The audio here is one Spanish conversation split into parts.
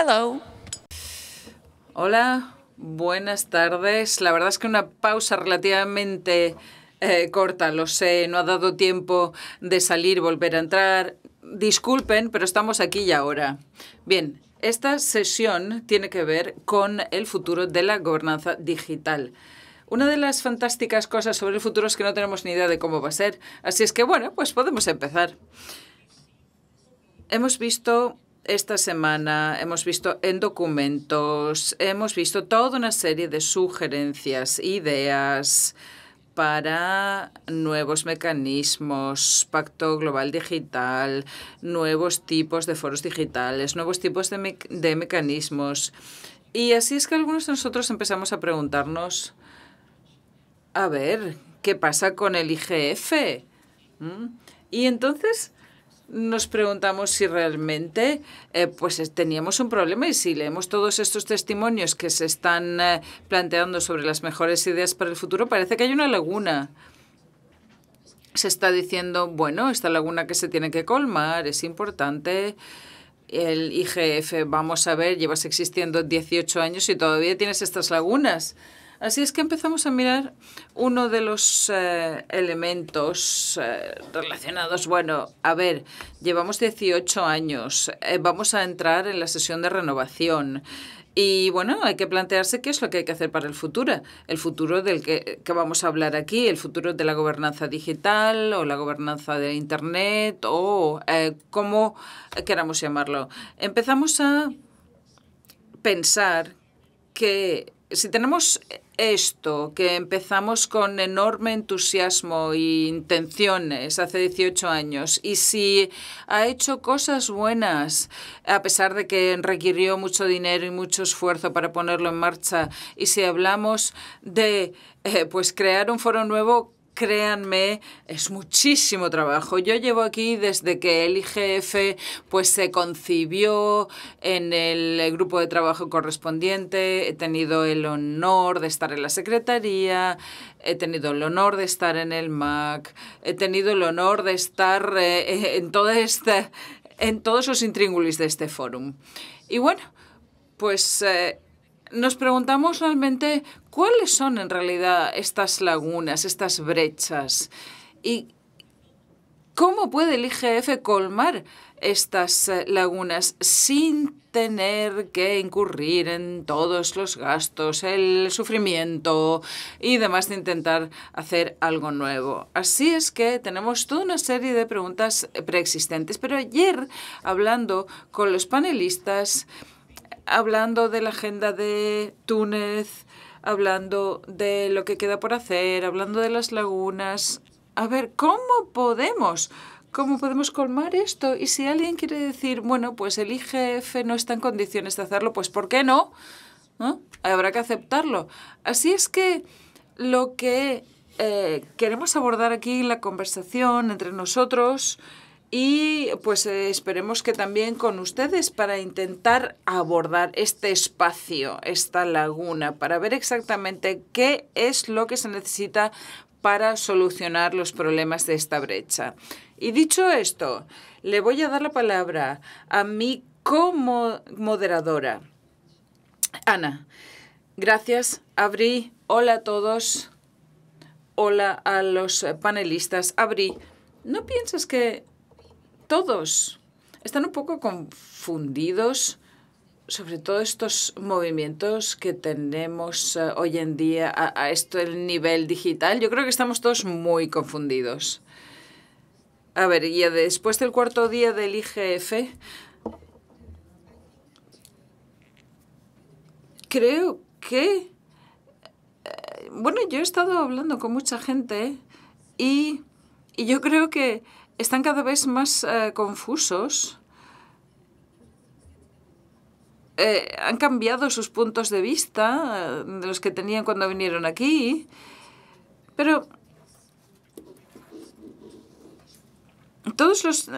Hello. Hola, buenas tardes. La verdad es que una pausa relativamente eh, corta, lo sé, no ha dado tiempo de salir, volver a entrar. Disculpen, pero estamos aquí y ahora. Bien, esta sesión tiene que ver con el futuro de la gobernanza digital. Una de las fantásticas cosas sobre el futuro es que no tenemos ni idea de cómo va a ser. Así es que, bueno, pues podemos empezar. Hemos visto esta semana hemos visto en documentos, hemos visto toda una serie de sugerencias, ideas para nuevos mecanismos, pacto global digital, nuevos tipos de foros digitales, nuevos tipos de, mecanismos. Y así es que algunos de nosotros empezamos a preguntarnos, a ver, ¿qué pasa con el IGF? Y entonces nos preguntamos si realmente eh, pues eh, teníamos un problema y si leemos todos estos testimonios que se están eh, planteando sobre las mejores ideas para el futuro, parece que hay una laguna. Se está diciendo, bueno, esta laguna que se tiene que colmar es importante. El IGF, vamos a ver, llevas existiendo 18 años y todavía tienes estas lagunas. Así es que empezamos a mirar uno de los eh, elementos eh, relacionados. Bueno, a ver, llevamos 18 años, eh, vamos a entrar en la sesión de renovación. Y bueno, hay que plantearse qué es lo que hay que hacer para el futuro. El futuro del que, que, vamos a hablar aquí, el futuro de la gobernanza digital o la gobernanza de Internet o eh, como queramos llamarlo. Empezamos a pensar que si tenemos esto, que empezamos con enorme entusiasmo e intenciones hace 18 años, y si ha hecho cosas buenas, a pesar de que requirió mucho dinero y mucho esfuerzo para ponerlo en marcha, y si hablamos de eh, pues crear un foro nuevo créanme, es muchísimo trabajo. Yo llevo aquí desde que el IGF pues, se concibió en el grupo de trabajo correspondiente, he tenido el honor de estar en la Secretaría, he tenido el honor de estar en el MAC, he tenido el honor de estar eh, en, toda este en todos los intríngulis de este fórum. Y bueno, pues... Eh, nos preguntamos realmente cuáles son en realidad estas lagunas, estas brechas y cómo puede el IGF colmar estas eh, lagunas sin tener que incurrir en todos los gastos, el sufrimiento y demás de intentar hacer algo nuevo. Así es que tenemos toda una serie de preguntas preexistentes. Pero ayer, hablando con los panelistas, hablando de la agenda de Túnez, hablando de lo que queda por hacer, hablando de las lagunas. A ver, ¿cómo podemos? ¿Cómo podemos colmar esto? Y si alguien quiere decir, bueno, pues el IGF no está en condiciones de hacerlo, pues ¿por qué no? Habrá que aceptarlo. Así es que lo que eh, queremos abordar aquí, en la conversación entre nosotros, y pues eh, esperemos que también con ustedes para intentar abordar este espacio, esta laguna, para ver exactamente qué es lo que se necesita para solucionar los problemas de esta brecha. Y dicho esto, le voy a dar la palabra a mi como moderadora Ana. Gracias, Abrí. Hola a todos. Hola a los panelistas. Abrí. ¿no piensas que todos están un poco confundidos sobre todo estos movimientos que tenemos eh, hoy en día a, esto el nivel digital, yo creo que estamos todos muy confundidos. A ver, y después del cuarto día del IGF, creo que, eh, bueno, yo he estado hablando con mucha gente y yo creo que están cada vez más eh, confusos. Eh, han cambiado sus puntos de vista eh, de los que tenían cuando vinieron aquí. Pero todos los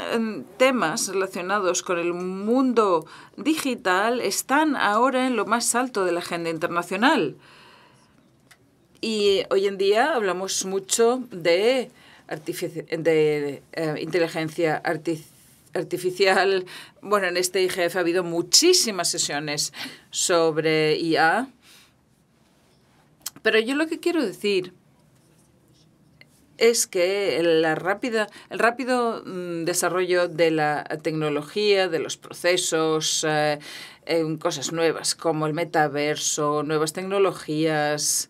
temas relacionados con el mundo digital están ahora en lo más alto de la agenda internacional. Y hoy en día hablamos mucho de de eh, inteligencia artificial Bueno, en este IGF ha habido muchísimas sesiones sobre IA. Pero yo lo que quiero decir es que la rápida, el rápido mm, desarrollo de la tecnología, de los procesos, eh, en cosas nuevas como el metaverso, nuevas tecnologías,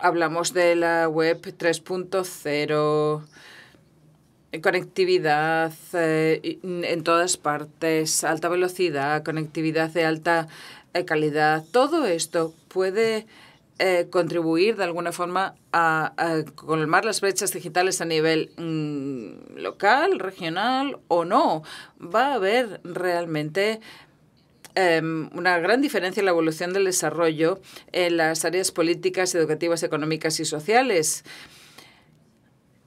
hablamos de la web 3.0 conectividad eh, en todas partes, alta velocidad, conectividad de alta eh, calidad, todo esto puede eh, contribuir de alguna forma a, colmar las brechas digitales a nivel mm, local, regional o no. Va a haber realmente Em, una gran diferencia en la evolución del desarrollo en las áreas políticas, educativas, económicas y sociales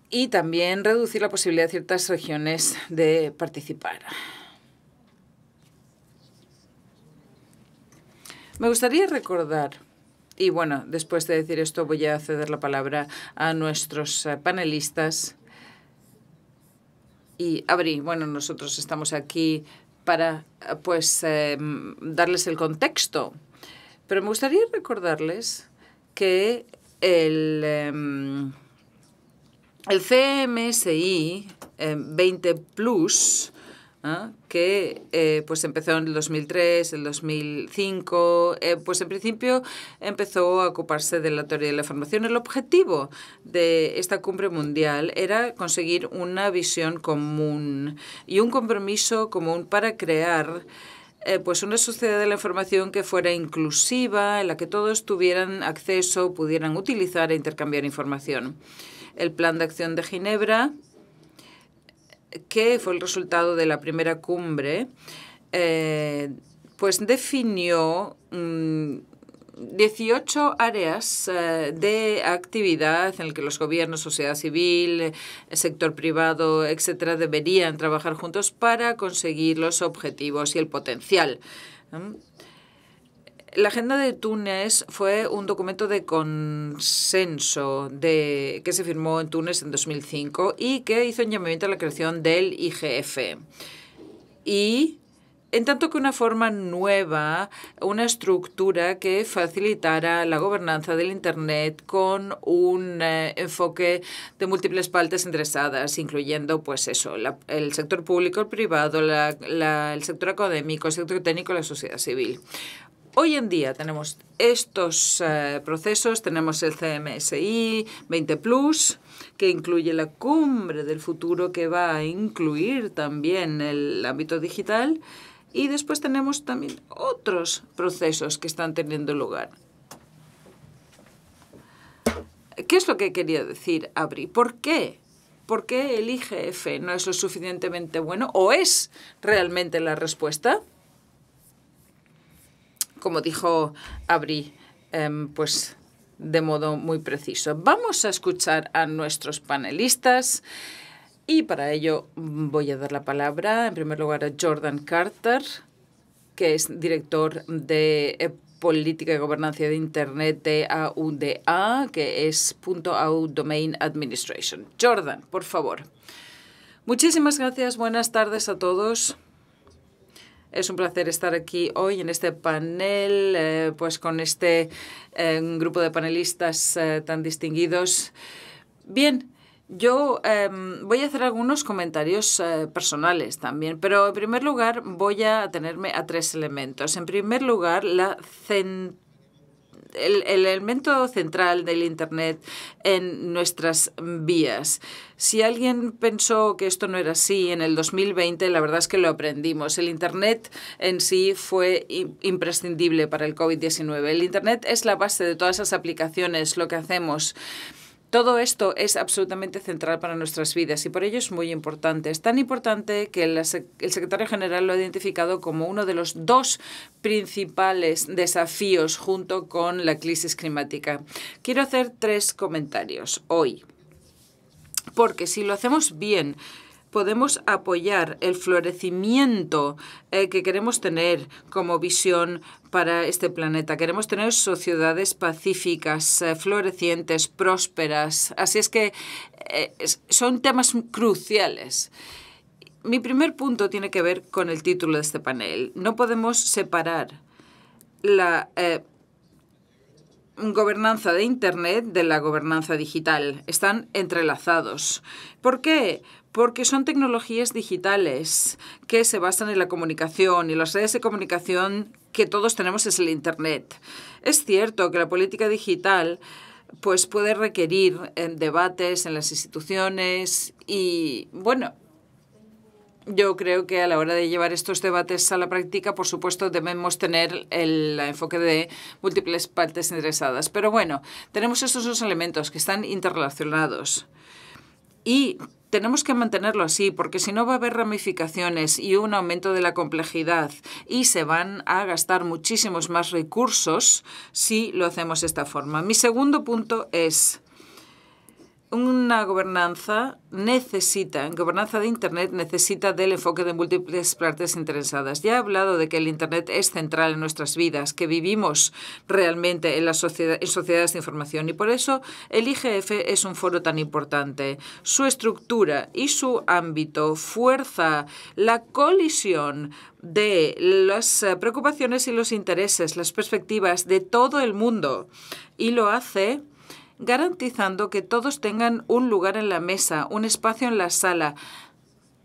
y también reducir la posibilidad de ciertas regiones de participar. Me gustaría recordar, y bueno, después de decir esto voy a ceder la palabra a nuestros eh, panelistas. Y Abri, bueno, nosotros estamos aquí para eh, pues em, darles el contexto. Pero me gustaría recordarles que el, em, el CMSI 20 em, Plus que eh, pues empezó en el 2003, el 2005, eh, pues en principio empezó a ocuparse de la teoría de la información. El objetivo de esta cumbre mundial era conseguir una visión común y un compromiso común para crear eh, pues una sociedad de la información que fuera inclusiva, en la que todos tuvieran acceso, pudieran utilizar e intercambiar información. El Plan de Acción de Ginebra que fue el resultado de la primera cumbre, eh, pues definió 18 mm, áreas eh, de actividad en las que los gobiernos, sociedad civil, sector privado, etcétera, deberían trabajar juntos para conseguir los objetivos y el potencial. La agenda de Túnez fue un documento de consenso de, que se firmó en Túnez en 2005 y que hizo un llamamiento a la creación del IGF. Y en tanto que una forma nueva, una estructura que facilitara la gobernanza del Internet con un eh, enfoque de múltiples partes interesadas, incluyendo pues eso, el sector público, el privado, el sector académico, el sector técnico, la sociedad civil. Hoy en día tenemos estos eh, procesos, tenemos el CMSI 20 Plus, que incluye la cumbre del futuro, que va a incluir también el ámbito digital, y después tenemos también otros procesos que están teniendo lugar. ¿Qué es lo que quería decir Abri? ¿Por qué? ¿Por qué el IGF no es lo suficientemente bueno? ¿O es realmente la respuesta? como dijo Abri, em, pues de modo muy preciso. Vamos a escuchar a nuestros panelistas y para ello voy a dar la palabra en primer lugar a Jordan Carter, que es director de eh, Política y Gobernanza de Internet de AUDA, que es .au Domain Administration. Jordan, por favor. Muchísimas gracias. Buenas tardes a todos. Es un placer estar aquí hoy en este panel, eh, pues con este eh, grupo de panelistas eh, tan distinguidos. Bien, yo em, voy a hacer algunos comentarios personales también, pero en primer lugar voy a tenerme a tres elementos. En primer lugar, la centralidad el, elemento central del Internet en nuestras vías. Si alguien pensó que esto no era así en el 2020, la verdad es que lo aprendimos. El Internet en sí fue imprescindible para el COVID-19. El Internet es la base de todas esas aplicaciones, lo que hacemos. Todo esto es absolutamente central para nuestras vidas y por ello es muy importante. Es tan importante que el, secretario general lo ha identificado como uno de los dos principales desafíos junto con la crisis climática. Quiero hacer tres comentarios hoy, porque si lo hacemos bien, podemos apoyar el florecimiento eh, que queremos tener como visión para este planeta. Queremos tener sociedades pacíficas, eh, florecientes, prósperas. Así es que eh, son temas cruciales. Mi primer punto tiene que ver con el título de este panel. No podemos separar la eh, gobernanza de Internet de la gobernanza digital. Están entrelazados. ¿Por qué? Porque son tecnologías digitales que se basan en la comunicación y las redes de comunicación que todos tenemos es el Internet. Es cierto que la política digital pues puede requerir eh, debates en las instituciones y bueno, yo creo que a la hora de llevar estos debates a la práctica, por supuesto, debemos tener el enfoque de múltiples partes interesadas. Pero bueno, tenemos estos dos elementos que están interrelacionados. Y tenemos que mantenerlo así porque si no va a haber ramificaciones y un aumento de la complejidad y se van a gastar muchísimos más recursos si lo hacemos de esta forma. Mi segundo punto es una gobernanza necesita, gobernanza de Internet necesita del enfoque de múltiples partes interesadas. Ya he hablado de que el Internet es central en nuestras vidas, que vivimos realmente en las sociedad, en sociedades de información y por eso el IGF es un foro tan importante. Su estructura y su ámbito fuerza la colisión de las eh, preocupaciones y los intereses, las perspectivas de todo el mundo y lo hace garantizando que todos tengan un lugar en la mesa, un espacio en la sala,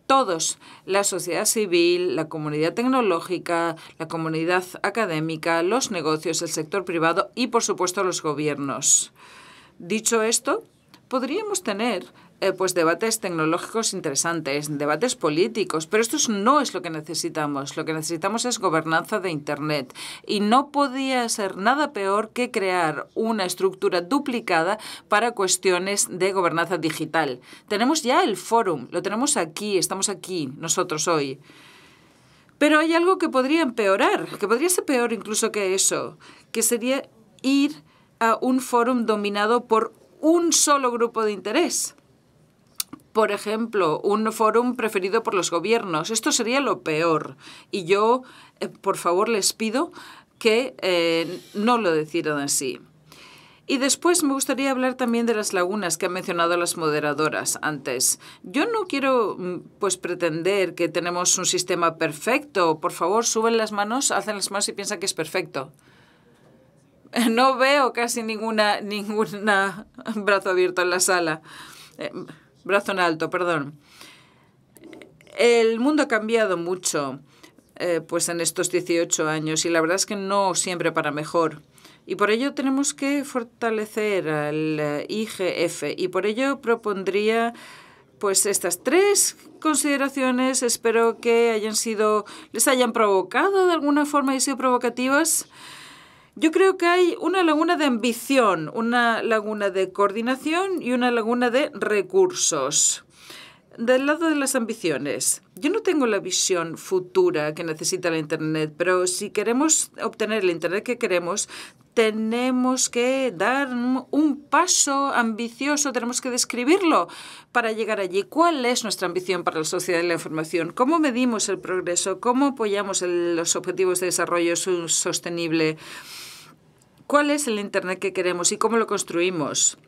todos, la sociedad civil, la comunidad tecnológica, la comunidad académica, los negocios, el sector privado y, por supuesto, los gobiernos. Dicho esto, podríamos tener eh, pues debates tecnológicos interesantes, debates políticos, pero esto no es lo que necesitamos. Lo que necesitamos es gobernanza de Internet. Y no podía ser nada peor que crear una estructura duplicada para cuestiones de gobernanza digital. Tenemos ya el foro, lo tenemos aquí, estamos aquí nosotros hoy. Pero hay algo que podría empeorar, que podría ser peor incluso que eso, que sería ir a un foro dominado por un solo grupo de interés por ejemplo, un foro preferido por los gobiernos. Esto sería lo peor. Y yo, eh, por favor, les pido que eh, no lo decidan así. Y después me gustaría hablar también de las lagunas que han mencionado las moderadoras antes. Yo no quiero mm, pues pretender que tenemos un sistema perfecto. Por favor, suben las manos, hacen las manos y piensan que es perfecto. No veo casi ninguna ninguna brazo abierto en la sala. Eh, brazo en alto, perdón. El mundo ha cambiado mucho eh, pues en estos 18 años y la verdad es que no siempre para mejor. Y por ello tenemos que fortalecer al eh, IGF y por ello propondría pues estas tres consideraciones espero que hayan sido les hayan provocado de alguna forma y sido provocativas yo creo que hay una laguna de ambición, una laguna de coordinación y una laguna de recursos. Del lado de las ambiciones, yo no tengo la visión futura que necesita la Internet, pero si queremos obtener el Internet que queremos, tenemos que dar un paso ambicioso, tenemos que describirlo para llegar allí. ¿Cuál es nuestra ambición para la sociedad de la información? ¿Cómo medimos el progreso? ¿Cómo apoyamos los objetivos de desarrollo sostenible? ¿Cuál es el Internet que queremos y cómo lo construimos?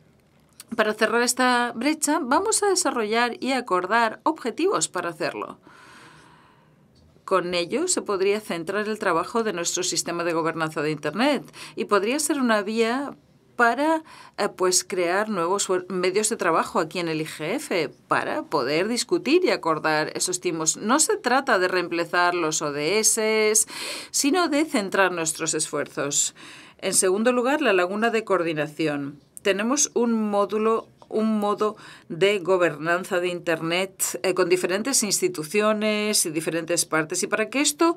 Para cerrar esta brecha, vamos a desarrollar y acordar objetivos para hacerlo. Con ello se podría centrar el trabajo de nuestro sistema de gobernanza de Internet y podría ser una vía para eh, pues, crear nuevos medios de trabajo aquí en el IGF, para poder discutir y acordar esos temas. No se trata de reemplazar los ODS, sino de centrar nuestros esfuerzos. En segundo lugar, la laguna de coordinación tenemos un módulo un modo de gobernanza de Internet eh, con diferentes instituciones y diferentes partes. Y para que esto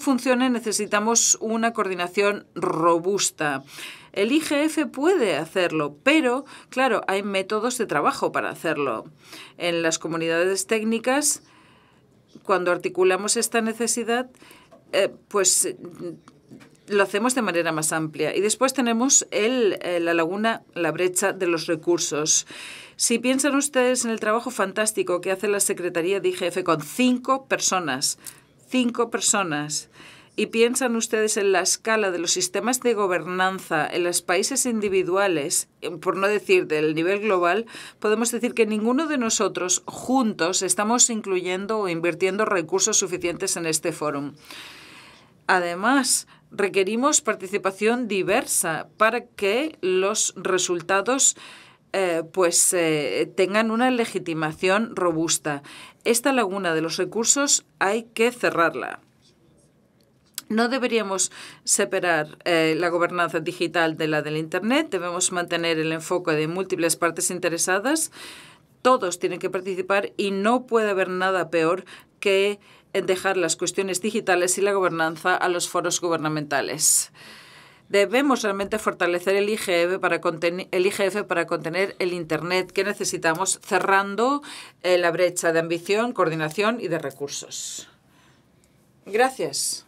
funcione necesitamos una coordinación robusta. El IGF puede hacerlo, pero claro, hay métodos de trabajo para hacerlo. En las comunidades técnicas, cuando articulamos esta necesidad, eh, pues lo hacemos de manera más amplia. Y después tenemos el, eh, la laguna, la brecha de los recursos. Si piensan ustedes en el trabajo fantástico que hace la Secretaría de IGF con cinco personas, cinco personas, y piensan ustedes en la escala de los sistemas de gobernanza en los países individuales, em, por no decir del nivel global, podemos decir que ninguno de nosotros juntos estamos incluyendo o invirtiendo recursos suficientes en este foro. Además, requerimos participación diversa para que los resultados eh, pues eh, tengan una legitimación robusta. Esta laguna de los recursos hay que cerrarla. No deberíamos separar eh, la gobernanza digital de la del Internet. Debemos mantener el enfoque de múltiples partes interesadas. Todos tienen que participar y no puede haber nada peor que en dejar las cuestiones digitales y la gobernanza a los foros gubernamentales. Debemos realmente fortalecer el IGF, para el IGF para contener el Internet que necesitamos, cerrando eh, la brecha de ambición, coordinación y de recursos. Gracias.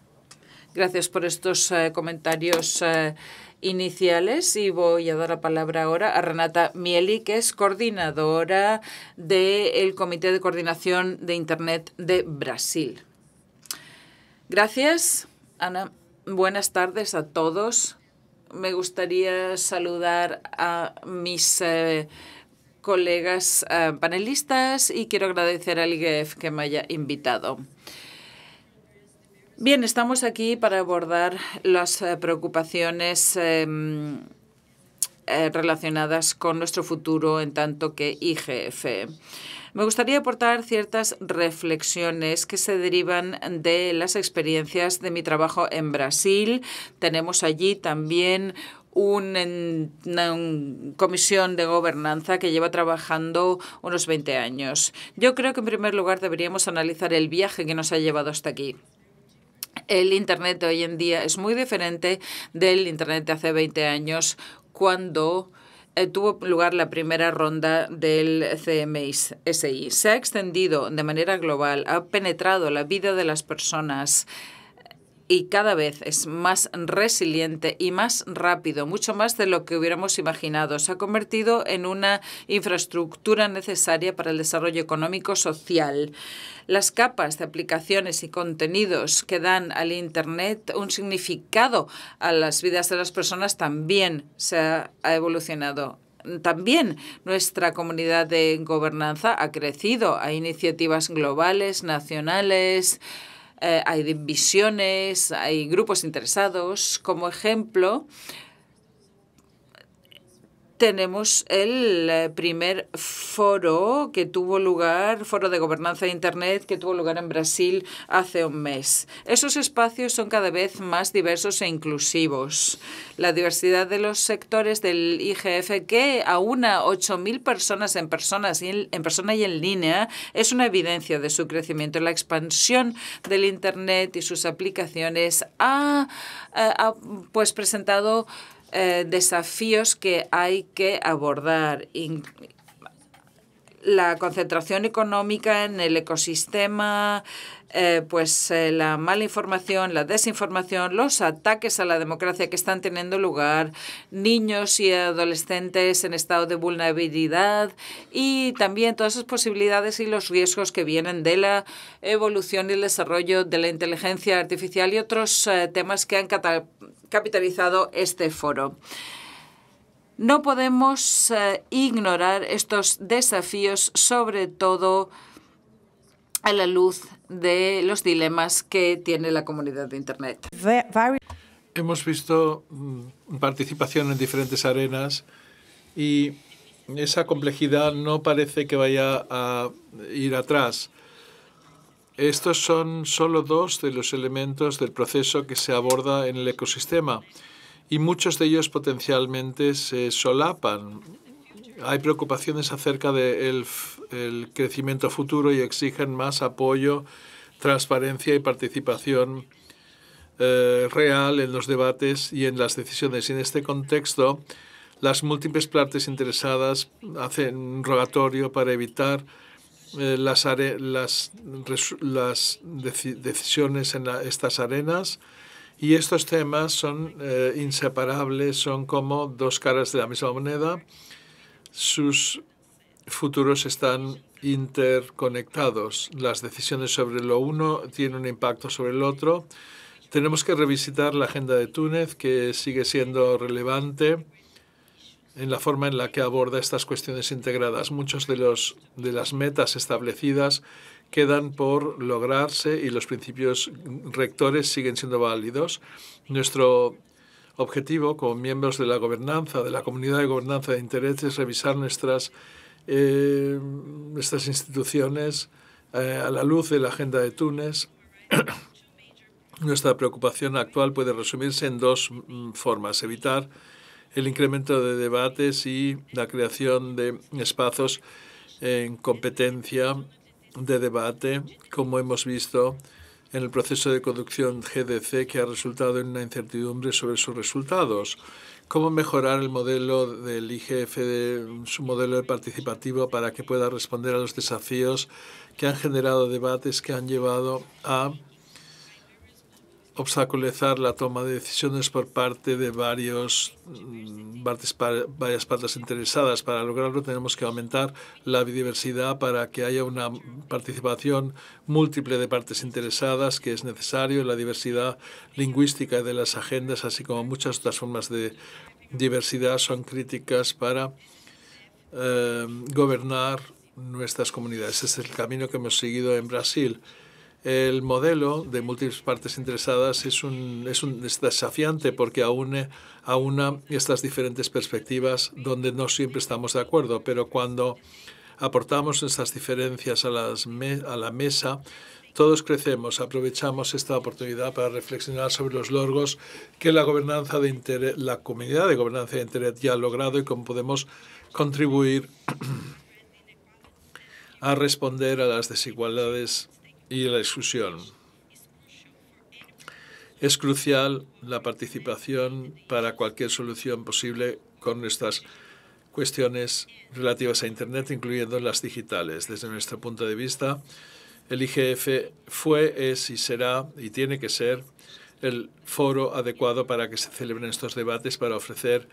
Gracias por estos eh, comentarios. Eh, iniciales y voy a dar la palabra ahora a Renata Mieli, que es coordinadora del Comité de Coordinación de Internet de Brasil. Gracias, Ana. Buenas tardes a todos. Me gustaría saludar a mis eh, colegas eh, panelistas y quiero agradecer al IGF que me haya invitado. Bien, estamos aquí para abordar las eh, preocupaciones em, eh, relacionadas con nuestro futuro en tanto que IGF. Me gustaría aportar ciertas reflexiones que se derivan de las experiencias de mi trabajo en Brasil. Tenemos allí también una, comisión de gobernanza que lleva trabajando unos 20 años. Yo creo que en primer lugar deberíamos analizar el viaje que nos ha llevado hasta aquí el Internet hoy en día es muy diferente del Internet de hace 20 años cuando eh, tuvo lugar la primera ronda del CMSI. Se ha extendido de manera global, ha penetrado la vida de las personas, y cada vez es más resiliente y más rápido, mucho más de lo que hubiéramos imaginado. Se ha convertido en una infraestructura necesaria para el desarrollo económico social. Las capas de aplicaciones y contenidos que dan al Internet un significado a las vidas de las personas también se ha evolucionado también nuestra comunidad de gobernanza ha crecido. Hay iniciativas globales, nacionales, eh, hay divisiones, hay grupos interesados. Como ejemplo, tenemos el eh, primer foro que tuvo lugar, foro de gobernanza de Internet, que tuvo lugar en Brasil hace un mes. Esos espacios son cada vez más diversos e inclusivos. La diversidad de los sectores del IGF que aúna 8.000 personas en, personas en persona y en línea es una evidencia de su crecimiento. La expansión del Internet y sus aplicaciones ha, eh, ha pues, presentado eh, desafíos que hay que abordar. la concentración económica en el ecosistema, eh, pues eh, la mala información, la desinformación, los ataques a la democracia que están teniendo lugar, niños y adolescentes en estado de vulnerabilidad y también todas esas posibilidades y los riesgos que vienen de la evolución y el desarrollo de la inteligencia artificial y otros temas que han capitalizado este foro. No podemos eh, ignorar estos desafíos, sobre todo a la luz de los dilemas que tiene la comunidad de Internet. Hemos visto mm, participación en diferentes arenas y esa complejidad no parece que vaya a ir atrás. Estos son solo dos de los elementos del proceso que se aborda en el ecosistema y muchos de ellos potencialmente se solapan. Hay preocupaciones acerca del el crecimiento futuro y exigen más apoyo, transparencia y participación eh, real en los debates y en las decisiones. en este contexto, las múltiples partes interesadas hacen un rogatorio para evitar eh, las, las, decisiones en estas arenas y estos temas son eh, inseparables, son como dos caras de la misma moneda. Sus futuros están interconectados. Las decisiones sobre lo uno tienen un impacto sobre el otro. Tenemos que revisitar la agenda de Túnez, que sigue siendo relevante en la forma en la que aborda estas cuestiones integradas. Muchos de, los, de las metas establecidas quedan por lograrse y los principios rectores siguen siendo válidos. Nuestro objetivo como miembros de la gobernanza, de la comunidad de gobernanza de interés, es revisar nuestras, nuestras eh, instituciones eh, a la luz de la agenda de Túnez. Nuestra preocupación actual puede resumirse en dos mm, formas. Evitar el incremento de debates y la creación de espacios en competencia de debate, como hemos visto en el proceso de conducción GDC, que ha resultado en una incertidumbre sobre sus resultados. ¿Cómo mejorar el modelo del IGF, su modelo participativo, para que pueda responder a los desafíos que han generado debates que han llevado a obstaculizar la toma de decisiones por parte de varios, mm, varias partes interesadas. Para lograrlo tenemos que aumentar la biodiversidad para que haya una participación múltiple de partes interesadas que es necesario, la diversidad lingüística de las agendas, así como muchas otras formas de diversidad son críticas para eh, gobernar nuestras comunidades. Ese es el camino que hemos seguido en Brasil. El modelo de múltiples partes interesadas es, un, es, un, desafiante porque a una estas diferentes perspectivas donde no siempre estamos de acuerdo, pero cuando aportamos estas diferencias a, las a la mesa, todos crecemos, aprovechamos esta oportunidad para reflexionar sobre los logros que la, gobernanza de la comunidad de gobernanza de Internet ya ha logrado y cómo podemos contribuir a responder a las desigualdades y la exclusión. Es crucial la participación para cualquier solución posible con nuestras cuestiones relativas a Internet, incluyendo las digitales. Desde nuestro punto de vista, el IGF fue, es y será y tiene que ser el foro adecuado para que se celebren estos debates para ofrecer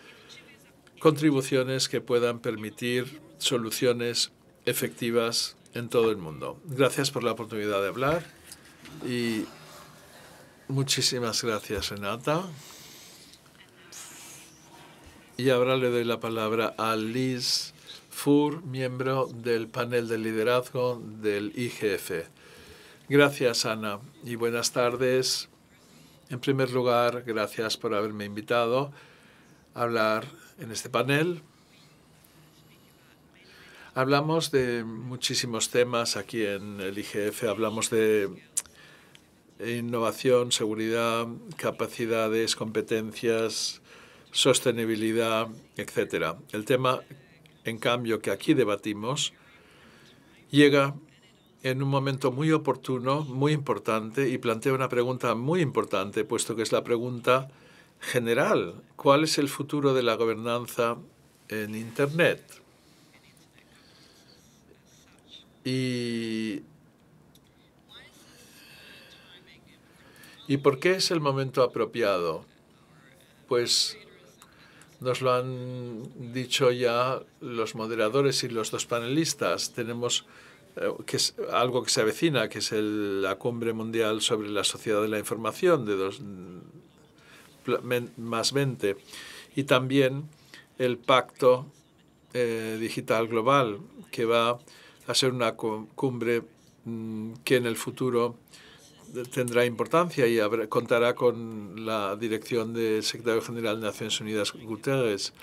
contribuciones que puedan permitir soluciones efectivas en todo el mundo. Gracias por la oportunidad de hablar y muchísimas gracias, Renata. Y ahora le doy la palabra a Liz Fur, miembro del panel de liderazgo del IGF. Gracias, Ana, y buenas tardes. En primer lugar, gracias por haberme invitado a hablar en este panel Hablamos de muchísimos temas aquí en el IGF, hablamos de innovación, seguridad, capacidades, competencias, sostenibilidad, etcétera. El tema, en cambio, que aquí debatimos, llega en un momento muy oportuno, muy importante, y plantea una pregunta muy importante, puesto que es la pregunta general, ¿cuál es el futuro de la gobernanza en Internet? Y, por qué es el momento apropiado? Pues nos lo han dicho ya los moderadores y los dos panelistas. Tenemos eh, que algo que se avecina, que es la cumbre mundial sobre la sociedad de la información de dos, más 20, y también el pacto eh, digital global que va ser una cumbre mm, que en el futuro tendrá importancia y contará con la dirección del secretario general de Naciones Unidas, Guterres.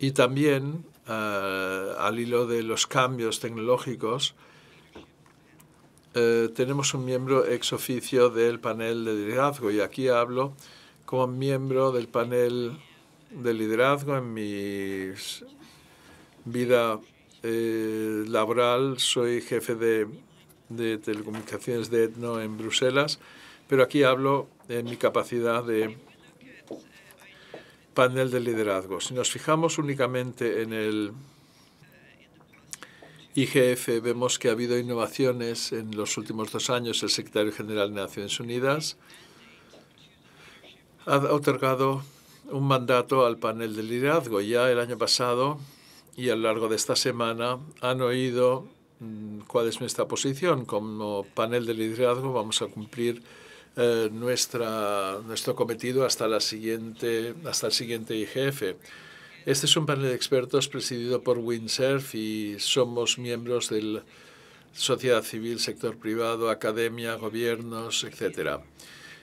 Y también, eh, al hilo de los cambios tecnológicos, eh, tenemos un miembro ex oficio del panel de liderazgo. Y aquí hablo como miembro del panel de liderazgo en mi vida eh, laboral, soy jefe de, de, telecomunicaciones de Etno en Bruselas, pero aquí hablo en mi capacidad de panel de liderazgo. Si nos fijamos únicamente en el IGF, vemos que ha habido innovaciones en los últimos dos años. El secretario general de Naciones Unidas ha otorgado un mandato al panel de liderazgo. Ya el año pasado y a lo largo de esta semana han oído mm, cuál es nuestra posición. Como panel de liderazgo vamos a cumplir eh, nuestra, nuestro cometido hasta, la siguiente, hasta el siguiente IGF. Este es un panel de expertos presidido por Windsurf y somos miembros de sociedad civil, sector privado, academia, gobiernos, etc.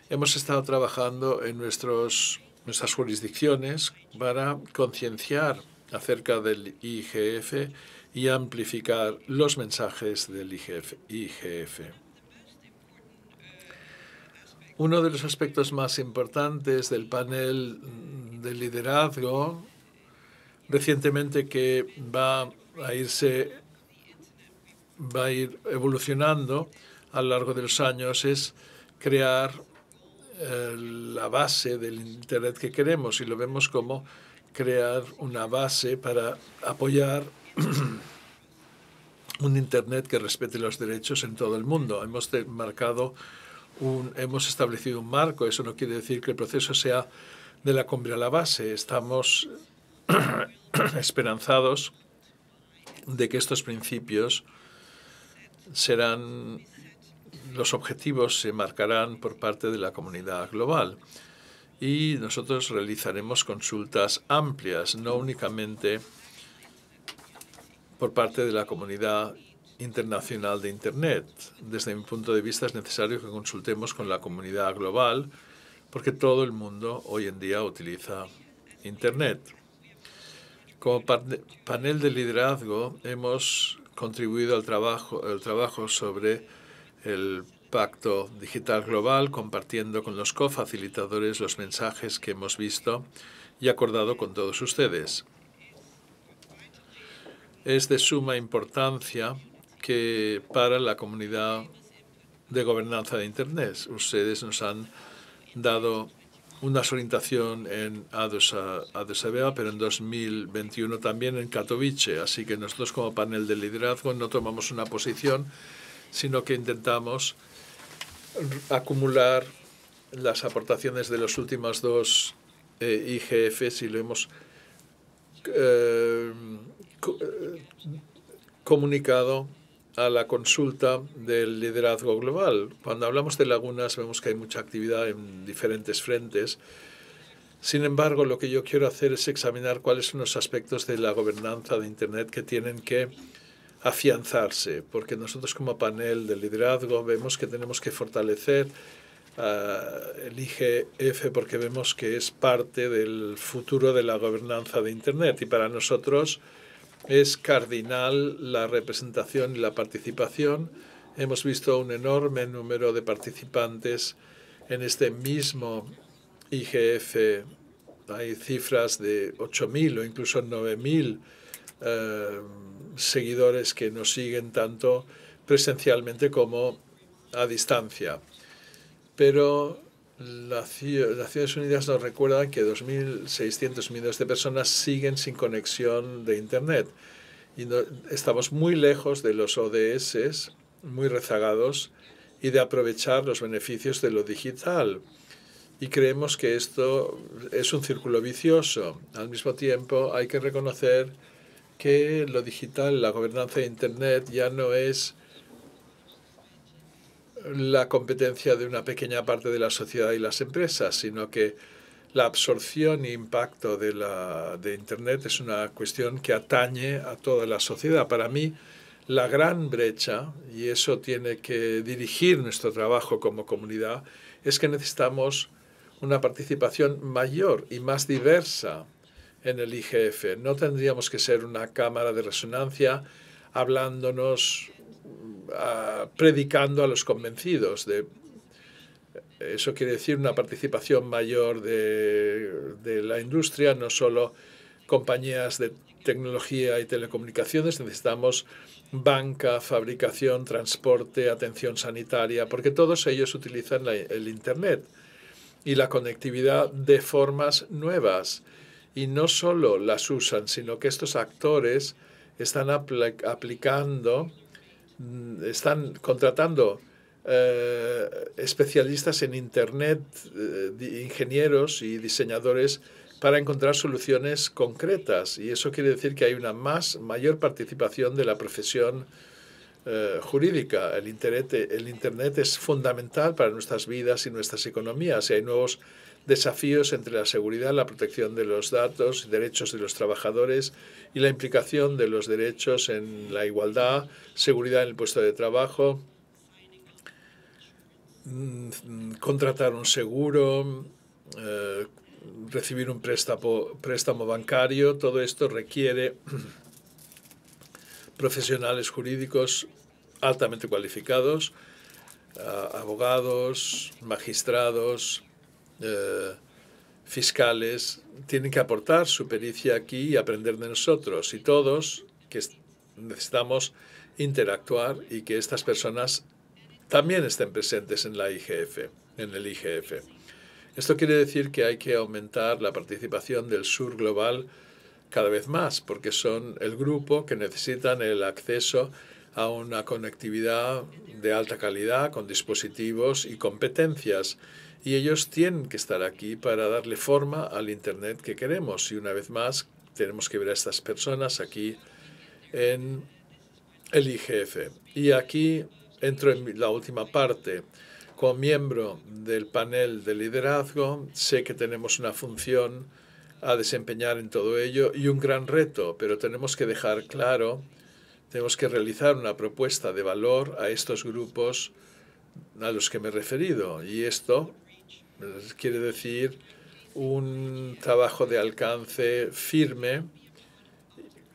Hemos estado trabajando en nuestros, nuestras jurisdicciones para concienciar acerca del IGF y amplificar los mensajes del IGF. Uno de los aspectos más importantes del panel de liderazgo recientemente que va a irse va a ir evolucionando a lo largo de los años es crear eh, la base del Internet que queremos y lo vemos como crear una base para apoyar un Internet que respete los derechos en todo el mundo. Hemos marcado un, hemos establecido un marco. Eso no quiere decir que el proceso sea de la cumbre a la base. Estamos esperanzados de que estos principios serán los objetivos se marcarán por parte de la comunidad global y nosotros realizaremos consultas amplias, no únicamente por parte de la comunidad internacional de Internet. Desde mi punto de vista es necesario que consultemos con la comunidad global porque todo el mundo hoy en día utiliza Internet. Como panel de liderazgo hemos contribuido al trabajo, el trabajo sobre el Pacto Digital Global, compartiendo con los cofacilitadores los mensajes que hemos visto y acordado con todos ustedes. Es de suma importancia que para la comunidad de gobernanza de Internet. Ustedes nos han dado una orientación en A pero en 2021 también en Katowice. Así que nosotros como panel de liderazgo no tomamos una posición, sino que intentamos acumular las aportaciones de los últimos dos eh, IGFs IGF y lo hemos eh, eh, comunicado a la consulta del liderazgo global. Cuando hablamos de lagunas vemos que hay mucha actividad en diferentes frentes. Sin embargo, lo que yo quiero hacer es examinar cuáles son los aspectos de la gobernanza de Internet que tienen que afianzarse, porque nosotros como panel de liderazgo vemos que tenemos que fortalecer ah, el IGF porque vemos que es parte del futuro de la gobernanza de Internet y para nosotros es cardinal la representación y la participación. Hemos visto un enorme número de participantes en este mismo IGF. Hay cifras de 8.000 o incluso 9.000 eh, seguidores que nos siguen tanto presencialmente como a distancia. Pero las Naciones Unidas nos recuerda que 2.600 millones de personas siguen sin conexión de Internet. Y estamos muy lejos de los ODS, muy rezagados, y de aprovechar los beneficios de lo digital. Y creemos que esto es un círculo vicioso. Al mismo tiempo, hay que reconocer que lo digital, la gobernanza de Internet ya no es la competencia de una pequeña parte de la sociedad y las empresas, sino que la absorción e impacto de, la, de Internet es una cuestión que atañe a toda la sociedad. Para mí, la gran brecha, y eso tiene que dirigir nuestro trabajo como comunidad, es que necesitamos una participación mayor y más diversa en el IGF. No tendríamos que ser una cámara de resonancia hablándonos, ah, predicando a los convencidos. De, eso quiere decir una participación mayor de, la industria, no solo compañías de tecnología y telecomunicaciones, necesitamos banca, fabricación, transporte, atención sanitaria, porque todos ellos utilizan el Internet y la conectividad de formas nuevas. Y no solo las usan, sino que estos actores están aplicando, mm, están contratando eh, especialistas en Internet, eh, ingenieros y diseñadores para encontrar soluciones concretas. Y eso quiere decir que hay una más, mayor participación de la profesión eh, jurídica. El internet, el internet es fundamental para nuestras vidas y nuestras economías. hay nuevos desafíos entre la seguridad, la protección de los datos, derechos de los trabajadores y la implicación de los derechos en la igualdad, seguridad en el puesto de trabajo, mm, contratar un seguro, eh, recibir un préstamo bancario, todo esto requiere profesionales jurídicos altamente cualificados, ah, abogados, magistrados, eh, fiscales tienen que aportar su pericia aquí y aprender de nosotros. Y todos que necesitamos interactuar y que estas personas también estén presentes en la IGF, en el IGF. Esto quiere decir que hay que aumentar la participación del sur global cada vez más, porque son el grupo que necesitan el acceso a una conectividad de alta calidad con dispositivos y competencias y ellos tienen que estar aquí para darle forma al Internet que queremos. Y una vez más, tenemos que ver a estas personas aquí en el IGF. Y aquí entro en la última parte. Como miembro del panel de liderazgo, sé que tenemos una función a desempeñar en todo ello y un gran reto, pero tenemos que dejar claro, tenemos que realizar una propuesta de valor a estos grupos a los que me he referido. Y esto quiere decir un trabajo de alcance firme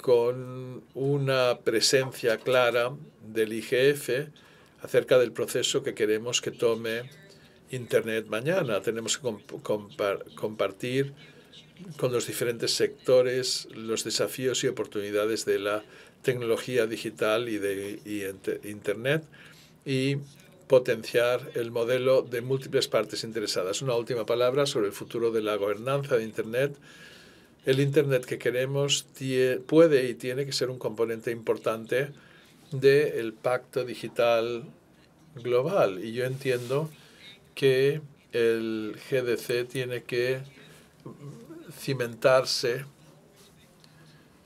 con una presencia clara del IGF acerca del proceso que queremos que tome Internet mañana. Tenemos que compartir con los diferentes sectores los desafíos y oportunidades de la tecnología digital y de Internet y potenciar el modelo de múltiples partes interesadas. Una última palabra sobre el futuro de la gobernanza de Internet. El Internet que queremos puede y tiene que ser un componente importante del pacto digital global. Y yo entiendo que el GDC tiene que cimentarse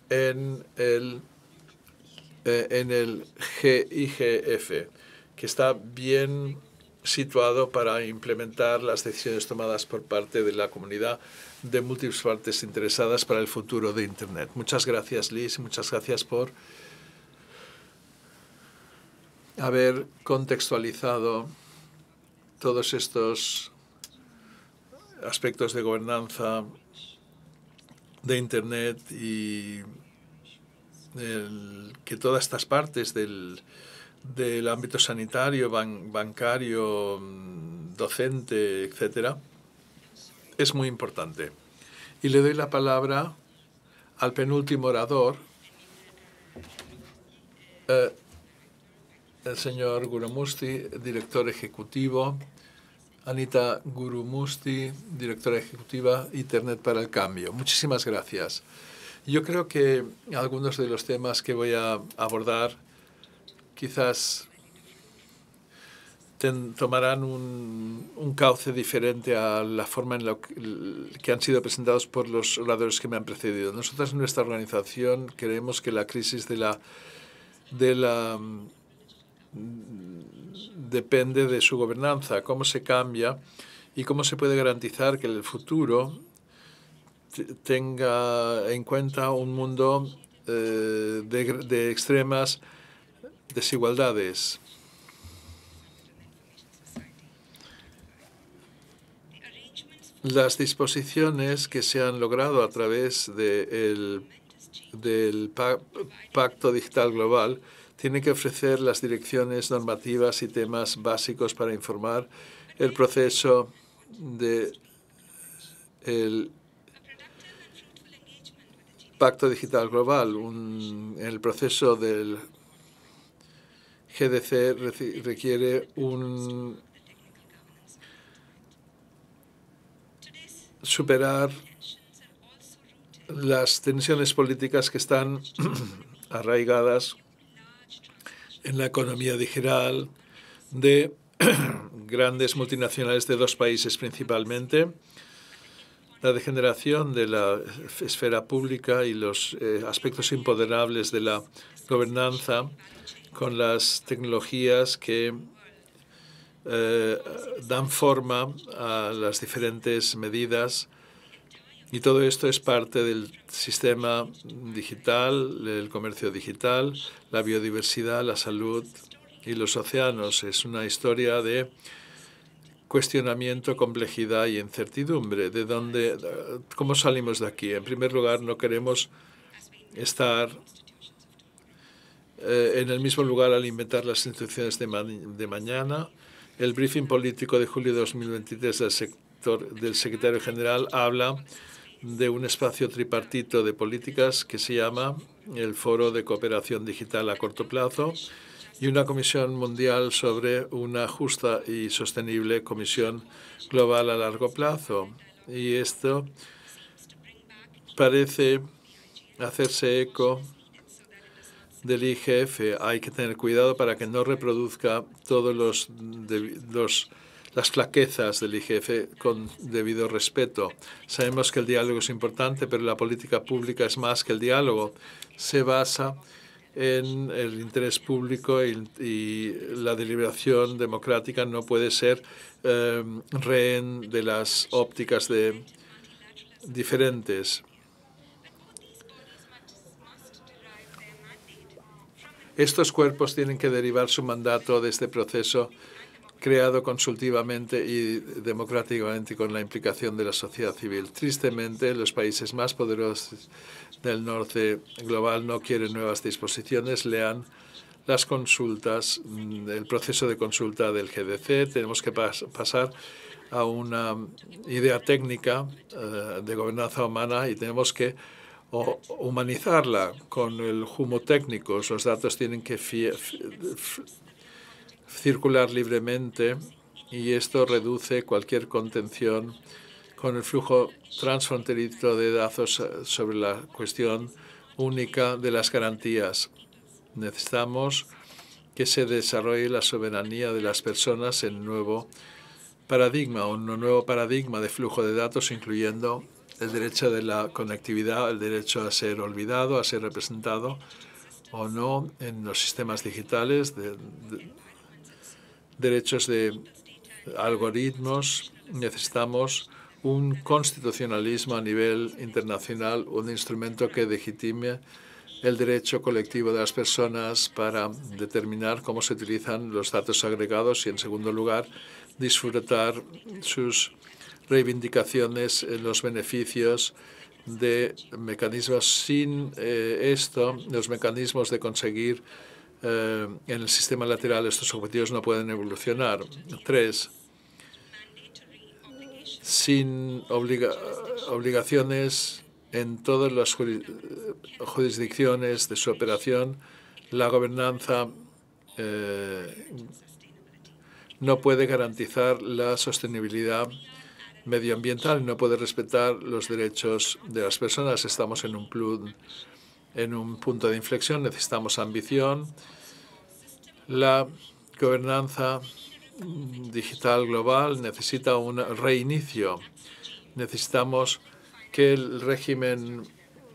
en el, eh, en el GIGF que está bien situado para implementar las decisiones tomadas por parte de la comunidad de múltiples partes interesadas para el futuro de Internet. Muchas gracias, Liz, y muchas gracias por haber contextualizado todos estos aspectos de gobernanza de Internet y que todas estas partes del del ámbito sanitario, bancario, mm, docente, etcétera, es muy importante. Y le doy la palabra al penúltimo orador, eh, el señor Gurumusti, director ejecutivo, Anita Gurumusti, directora ejecutiva Internet para el Cambio. Muchísimas gracias. Yo creo que algunos de los temas que voy a abordar quizás tomarán un, cauce diferente a la forma en la que han sido presentados por los oradores que me han precedido. Nosotros en nuestra organización creemos que la crisis de la, de la mm, depende de su gobernanza, cómo se cambia y cómo se puede garantizar que el futuro tenga en cuenta un mundo eh, de extremas desigualdades. Las disposiciones que se han logrado a través del Pacto Digital Global tienen que ofrecer las direcciones normativas y temas básicos para informar el proceso de Pacto Digital Global, el proceso del GDC requiere un superar las tensiones políticas que están arraigadas en la economía digital de grandes multinacionales de dos países principalmente, la degeneración de la esfera pública y los eh, aspectos impoderables de la gobernanza con las tecnologías que eh, dan forma a las diferentes medidas y todo esto es parte del sistema digital, del comercio digital, la biodiversidad, la salud y los océanos. Es una historia de cuestionamiento, complejidad y incertidumbre. ¿De cómo salimos de aquí? En primer lugar, no queremos estar eh, en el mismo lugar al inventar las instituciones de, mañana. El briefing político de julio de 2023 del, sector, del secretario general habla de un espacio tripartito de políticas que se llama el Foro de Cooperación Digital a Corto Plazo y una Comisión Mundial sobre una justa y sostenible Comisión Global a Largo Plazo. Y esto parece hacerse eco del IGF. Hay que tener cuidado para que no reproduzca todos los, las flaquezas del IGF con debido respeto. Sabemos que el diálogo es importante, pero la política pública es más que el diálogo. Se basa en el interés público y, la deliberación democrática no puede ser eh, rehén de las ópticas de diferentes. Estos cuerpos tienen que derivar su mandato de este proceso creado consultivamente y democráticamente con la implicación de la sociedad civil. Tristemente, los países más poderosos del norte global no quieren nuevas disposiciones, lean las consultas, mm, el proceso de consulta del GDC. Tenemos que pasar a una idea técnica eh, de gobernanza humana y tenemos que o humanizarla con el humo técnico. Los datos tienen que circular libremente y esto reduce cualquier contención con el flujo transfronterizo de datos eh, sobre la cuestión única de las garantías. Necesitamos que se desarrolle la soberanía de las personas en un nuevo paradigma, un nuevo paradigma de flujo de datos, incluyendo el derecho de la conectividad, el derecho a ser olvidado, a ser representado o no en los sistemas digitales, derechos de algoritmos. Necesitamos un constitucionalismo a nivel internacional, un instrumento que legitime el derecho colectivo de las personas para determinar cómo se utilizan los datos agregados y, en segundo lugar, disfrutar sus reivindicaciones en los beneficios de mecanismos. Sin eh, esto, los mecanismos de conseguir eh, en el sistema lateral estos objetivos no pueden evolucionar. Tres, sin obligaciones en todas las jurisdicciones de su operación, la gobernanza eh, no puede garantizar la sostenibilidad medioambiental no puede respetar los derechos de las personas. Estamos en un, en un punto de inflexión, necesitamos ambición. La gobernanza digital global necesita un reinicio. Necesitamos que el régimen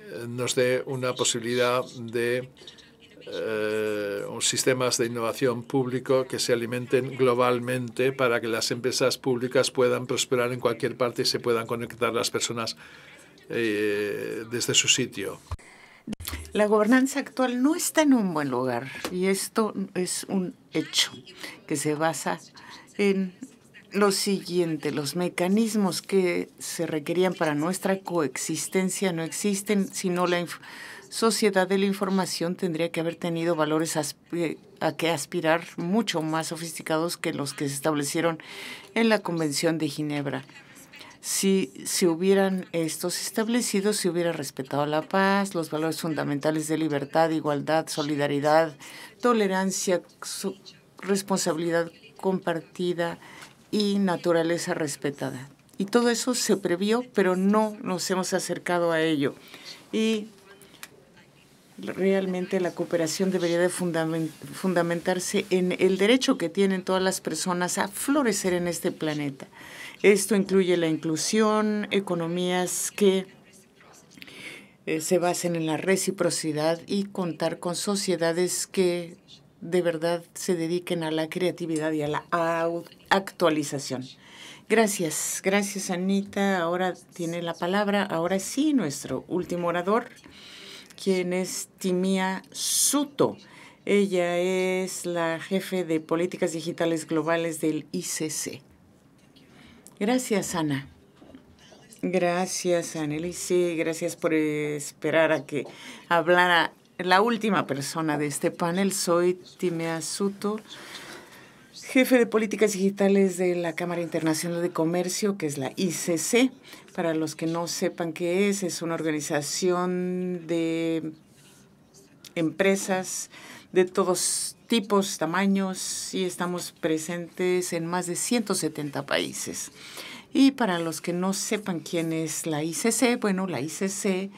eh, nos dé una posibilidad de eh, sistemas de innovación público que se alimenten globalmente para que las empresas públicas puedan prosperar en cualquier parte y se puedan conectar las personas eh, desde su sitio. La gobernanza actual no está en un buen lugar y esto es un hecho que se basa en lo siguiente, los mecanismos que se requerían para nuestra coexistencia no existen, sino la sociedad de la información tendría que haber tenido valores eh, a que aspirar mucho más sofisticados que los que se establecieron en la Convención de Ginebra. Si se si hubieran estos establecidos, se si hubiera respetado la paz, los valores fundamentales de libertad, igualdad, solidaridad, tolerancia, responsabilidad compartida y naturaleza respetada. Y todo eso se previó, pero no nos hemos acercado a ello. Y realmente la cooperación debería de fundamentarse en el derecho que tienen todas las personas a florecer en este planeta. Esto incluye la inclusión, economías que eh, se basen en la reciprocidad y contar con sociedades que de verdad se dediquen a la creatividad y a la actualización. Gracias, gracias Anita. Ahora tiene la palabra, ahora sí, nuestro último orador quien es Timia Suto. Ella es la jefe de políticas digitales globales del ICC. Gracias, Ana. Gracias, Sí, Gracias por esperar a que hablara la última persona de este panel. Soy Timia Suto jefe de políticas digitales de la Cámara Internacional de Comercio, que es la ICC. Para los que no sepan qué es, es una organización de empresas de todos tipos, tamaños, y estamos presentes en más de 170 países. Y para los que no sepan quién es la ICC, bueno, la ICC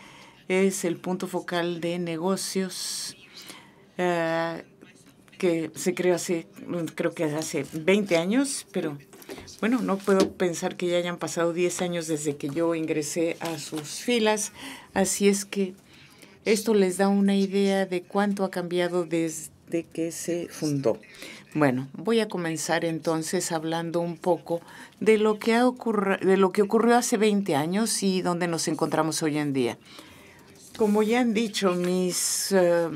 es el punto focal de negocios. Eh, que se creó hace, creo que hace 20 años, pero bueno, no puedo pensar que ya hayan pasado 10 años desde que yo ingresé a sus filas, así es que esto les da una idea de cuánto ha cambiado desde que se fundó. Bueno, voy a comenzar entonces hablando un poco de lo que, ha de lo que ocurrió hace 20 años y dónde nos encontramos hoy en día. Como ya han dicho mis eh,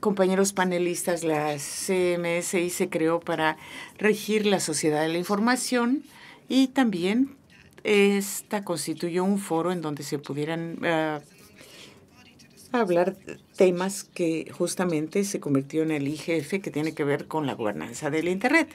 compañeros panelistas, la CMSI se creó para regir la sociedad de la información y también esta constituyó un foro en donde se pudieran ah, hablar temas que justamente se convirtió en el IGF que tiene que ver con la gobernanza del Internet.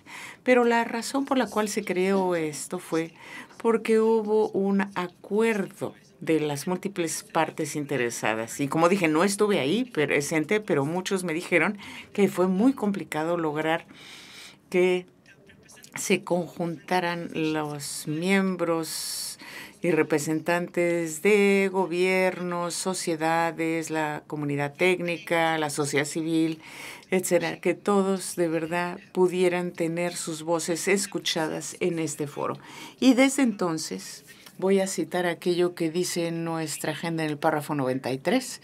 Pero la razón por la cual se creó esto fue porque hubo un acuerdo de las múltiples partes interesadas. Y como dije, no estuve ahí presente, pero muchos me dijeron que fue muy complicado lograr que se conjuntaran los miembros y representantes de gobiernos, sociedades, la comunidad técnica, la sociedad civil, etcétera, que todos de verdad pudieran tener sus voces escuchadas en este foro. Y desde entonces voy a citar aquello que dice nuestra agenda en el párrafo 93,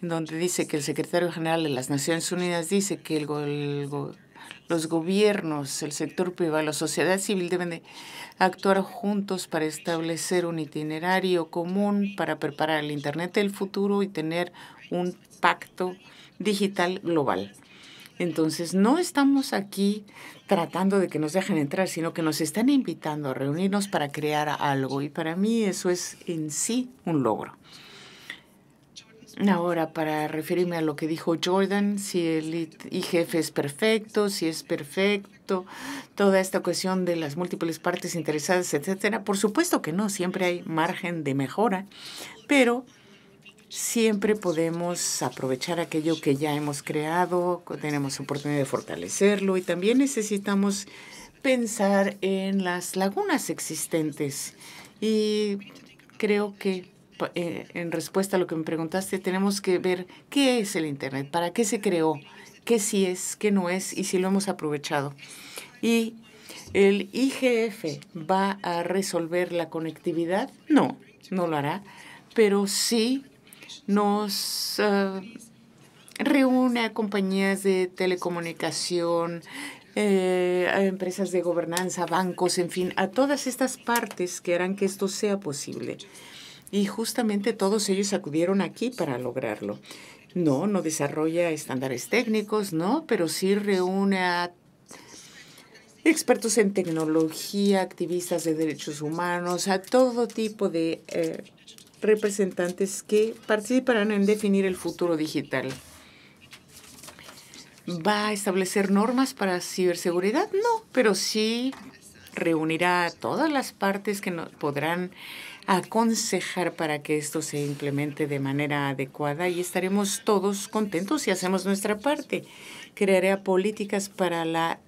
donde dice que el secretario general de las Naciones Unidas dice que los gobiernos, el sector privado, la sociedad civil deben de actuar juntos para establecer un itinerario común para preparar el Internet del futuro y tener un pacto digital global. Entonces, no estamos aquí tratando de que nos dejen entrar, sino que nos están invitando a reunirnos para crear algo. Y para mí eso es en sí un logro. Ahora, para referirme a lo que dijo Jordan, si el IGF es perfecto, si es perfecto, toda esta cuestión de las múltiples partes interesadas, etcétera, por supuesto que no, siempre hay margen de mejora, pero siempre podemos aprovechar aquello que ya hemos creado, tenemos oportunidad de fortalecerlo y también necesitamos pensar en las lagunas existentes. Y creo que eh, en respuesta a lo que me preguntaste, tenemos que ver qué es el Internet, para qué se creó, qué sí es, qué no es y si lo hemos aprovechado. Y el IGF va a resolver la conectividad, no, no lo hará, pero sí nos eh, reúne a compañías de telecomunicación, eh, a empresas de gobernanza, bancos, en fin, a todas estas partes que harán que esto sea posible. Y justamente todos ellos acudieron aquí para lograrlo. No, no desarrolla estándares técnicos, no, pero sí reúne a expertos en tecnología, activistas de derechos humanos, a todo tipo de eh, representantes que participarán en definir el futuro digital. ¿Va a establecer normas para ciberseguridad? No, pero sí reunirá a todas las partes que nos podrán aconsejar para que esto se implemente de manera adecuada y estaremos todos contentos si hacemos nuestra parte. Creará políticas para la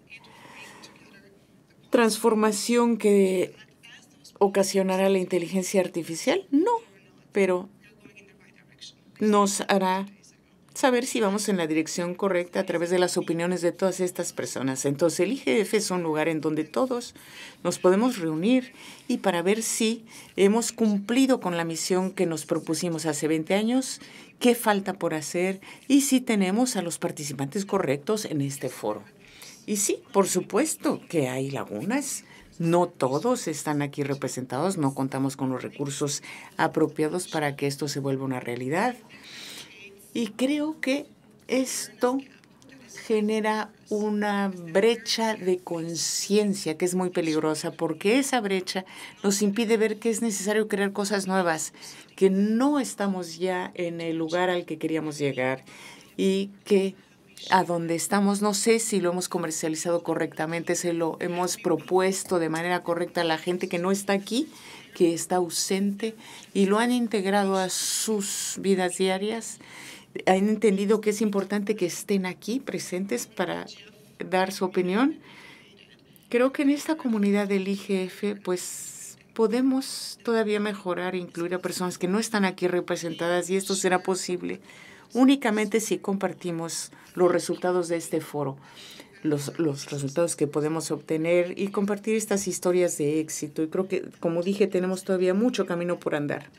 transformación que ocasionará la inteligencia artificial. No, pero nos hará saber si vamos en la dirección correcta a través de las opiniones de todas estas personas. Entonces, el IGF es un lugar en donde todos nos podemos reunir y para ver si hemos cumplido con la misión que nos propusimos hace 20 años, qué falta por hacer y si tenemos a los participantes correctos en este foro. Y sí, por supuesto que hay lagunas no pues, todos están aquí representados, no contamos con los recursos apropiados para que esto se vuelva una realidad. Y creo que esto genera una brecha de conciencia que es muy peligrosa porque esa brecha nos impide ver que es necesario crear cosas nuevas, que no estamos ya en el lugar al que queríamos llegar y que a donde estamos. No sé si lo hemos comercializado correctamente, si lo hemos propuesto de manera correcta a la gente que no está aquí, que está ausente y lo han integrado a sus vidas diarias. Han entendido que es importante que estén aquí presentes para dar su opinión. Creo que en esta comunidad del IGF, pues podemos todavía mejorar e incluir a personas que no están aquí representadas y esto será posible únicamente si compartimos los resultados de este foro, los, los resultados que podemos obtener y compartir estas historias de éxito. Y creo que, como dije, tenemos todavía mucho camino por andar.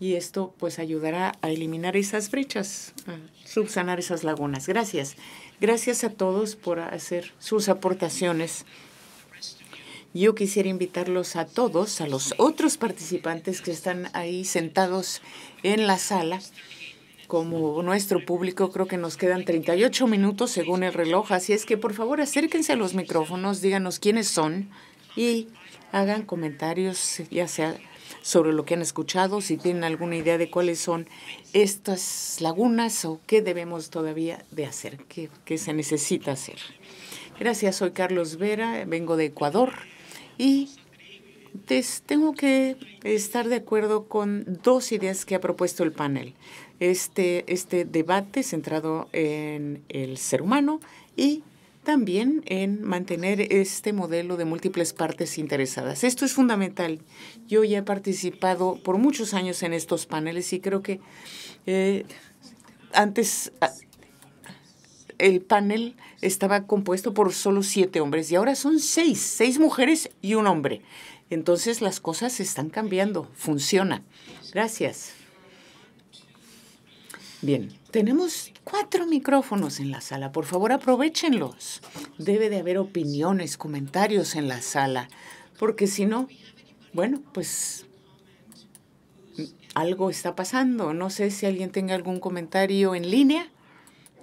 Y esto pues ayudará a eliminar esas brechas, a subsanar esas lagunas. Gracias. Gracias a todos por hacer sus aportaciones. Yo quisiera invitarlos a todos, a los otros participantes que están ahí sentados en la sala, como nuestro público, creo que nos quedan 38 minutos según el reloj, así es que por favor acérquense a los micrófonos, díganos quiénes son y hagan comentarios, ya sea sobre lo que han escuchado, si tienen alguna idea de cuáles son estas lagunas o qué debemos todavía de hacer, qué, qué se necesita hacer. Gracias, soy Carlos Vera, vengo de Ecuador y tengo que estar de acuerdo con dos ideas que ha propuesto el panel este, este debate centrado en el ser humano y también en mantener este modelo de múltiples partes interesadas. Esto es fundamental. Yo ya he participado por muchos años en estos paneles y creo que eh, antes ah, el panel estaba compuesto por solo siete hombres y ahora son seis, seis mujeres y un hombre. Entonces las cosas están cambiando, funciona. Gracias. Bien, tenemos cuatro micrófonos en la sala. Por favor, aprovechenlos. Debe de haber opiniones, comentarios en la sala, porque si no, bueno, pues algo está pasando. No sé si alguien tenga algún comentario en línea.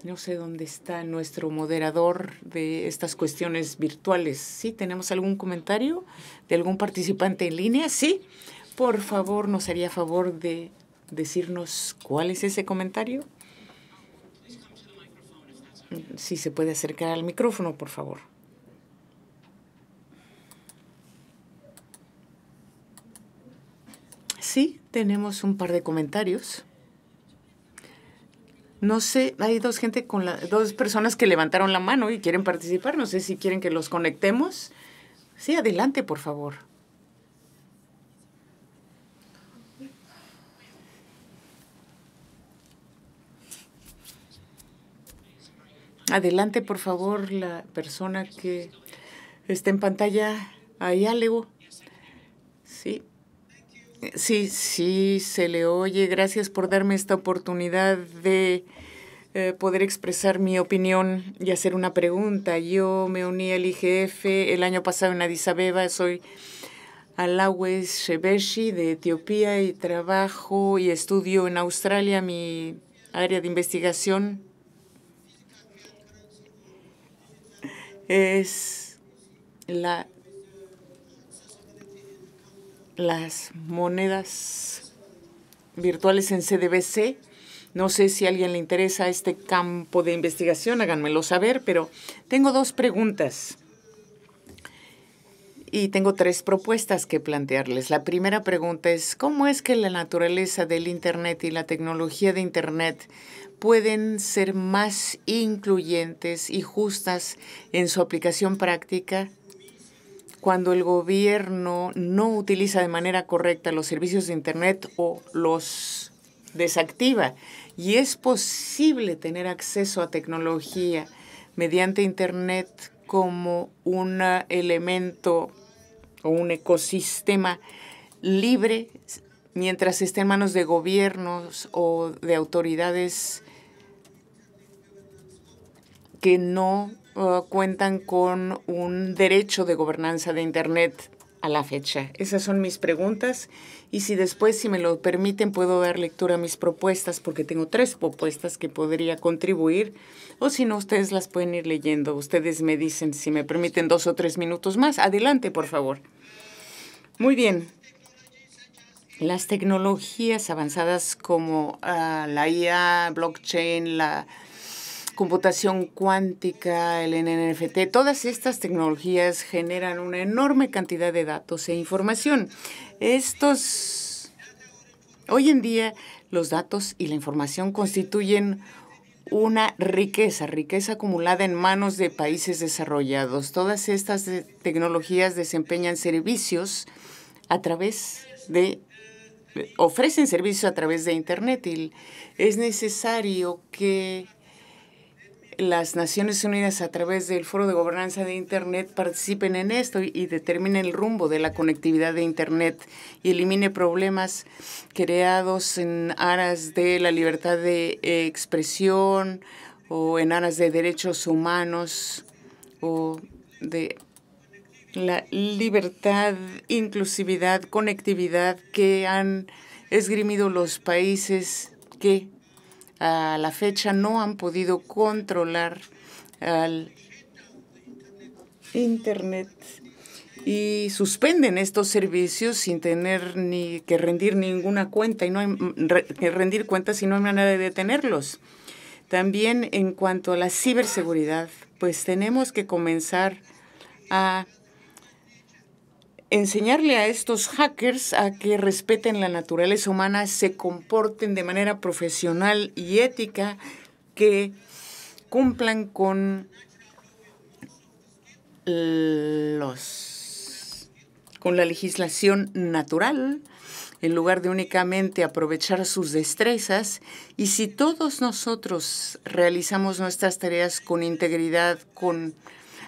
No sé dónde está nuestro moderador de estas cuestiones virtuales. ¿Sí? ¿Tenemos algún comentario de algún participante en línea? Sí. Por favor, nos haría favor de decirnos cuál es ese comentario? Si se puede acercar al micrófono, por favor. Sí, tenemos un par de comentarios. No sé, hay dos gente con la, dos personas que levantaron la mano y quieren participar. No sé si quieren que los conectemos. Sí, adelante, por favor. Adelante, por favor, la persona que está en pantalla. ¿Hay algo? Sí. Sí, sí, se le oye. Gracias por darme esta oportunidad de eh, poder expresar mi opinión y hacer una pregunta. Yo me uní al IGF el año pasado en Addis Abeba. Soy Alawes Shebeshi de Etiopía y trabajo y estudio en Australia. Mi área de investigación es la, las monedas virtuales en CDBC. No sé si a alguien le interesa este campo de investigación, háganmelo saber, pero tengo dos preguntas y tengo tres propuestas que plantearles. La primera pregunta es, ¿cómo es que la naturaleza del Internet y la tecnología de Internet pueden ser más incluyentes y justas en su aplicación práctica cuando el gobierno no utiliza de manera correcta los servicios de Internet o los desactiva. Y es posible tener acceso a tecnología mediante Internet como un elemento o un ecosistema libre mientras esté en manos de gobiernos o de autoridades que no uh, cuentan con un derecho de gobernanza de Internet a la fecha. Esas son mis preguntas y si después, si me lo permiten, puedo dar lectura a mis propuestas porque tengo tres propuestas que podría contribuir o si no, ustedes las pueden ir leyendo. Ustedes me dicen si me permiten dos o tres minutos más. Adelante, por favor. Muy bien. Las tecnologías avanzadas como ah, la IA, blockchain, la computación cuántica, el NNFT, todas estas tecnologías generan una enorme cantidad de datos e información. Estos, hoy en día, los datos y la información constituyen una riqueza, riqueza acumulada en manos de países desarrollados. Todas estas tecnologías desempeñan servicios a través de ofrecen servicios a través de Internet y es necesario que las Naciones Unidas a través del Foro de Gobernanza de Internet participen en esto y, determinen el rumbo de la conectividad de Internet y elimine problemas creados en aras de la libertad de expresión o en aras de derechos humanos o de la libertad, inclusividad, conectividad que han esgrimido los países que a la fecha no han podido controlar al Internet y suspenden estos servicios sin tener ni que rendir ninguna cuenta y no rendir cuentas y no hay manera de detenerlos. También en cuanto a la ciberseguridad, pues tenemos que comenzar a enseñarle a estos hackers a que respeten la naturaleza humana, se comporten de manera profesional y ética, que cumplan con los con la legislación natural en lugar de únicamente aprovechar sus destrezas y si todos nosotros realizamos nuestras tareas con integridad, con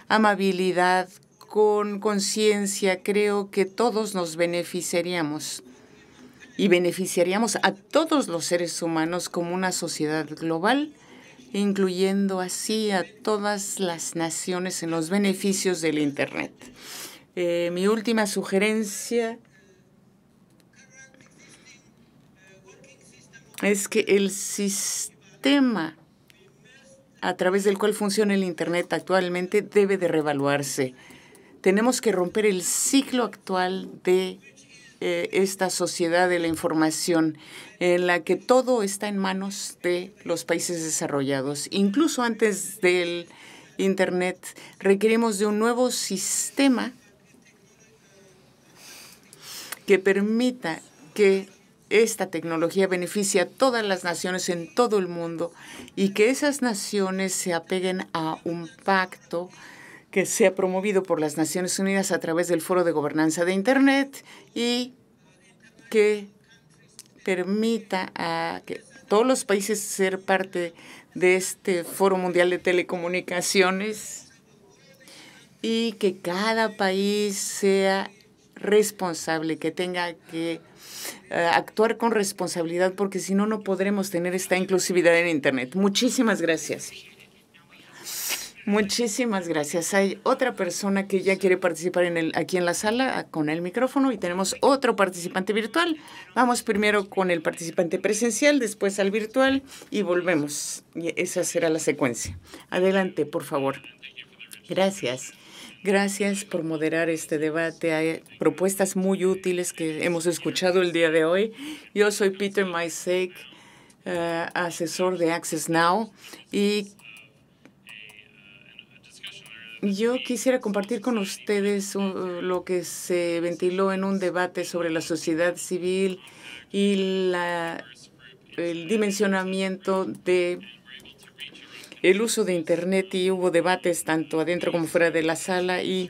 amabilidad, con conciencia, creo que todos nos beneficiaríamos y beneficiaríamos a todos los seres humanos como una sociedad global, incluyendo así a todas las naciones en los beneficios del Internet. Eh, mi última sugerencia es que el sistema a través del cual funciona el Internet actualmente debe de revaluarse. Tenemos que romper el ciclo actual de eh, esta sociedad de la información en la que todo está en manos de los países desarrollados. Incluso antes del Internet requerimos de un nuevo sistema que permita que esta tecnología beneficie a todas las naciones en todo el mundo y que esas naciones se apeguen a un pacto que promovido por las Naciones Unidas a través del Foro de Gobernanza de Internet y que permita a que todos los países ser parte de este Foro Mundial de Telecomunicaciones y que cada país sea responsable, que tenga que eh, actuar con responsabilidad, porque si no, no podremos tener esta inclusividad en Internet. Muchísimas gracias. Muchísimas gracias. Hay otra persona que ya quiere participar en el, aquí en la sala ah, con el micrófono y tenemos otro participante virtual. Vamos primero con el participante presencial, después al virtual y volvemos. Y esa será la secuencia. Adelante, por favor. Gracias. Gracias por moderar este debate. Hay propuestas muy útiles que hemos escuchado el día de hoy. Yo soy Peter Mysek, eh, asesor de Access Now, y yo quisiera compartir con ustedes uh, lo que se ventiló en un debate sobre la sociedad civil y la, el dimensionamiento de el uso de Internet y hubo debates tanto adentro como fuera de la sala y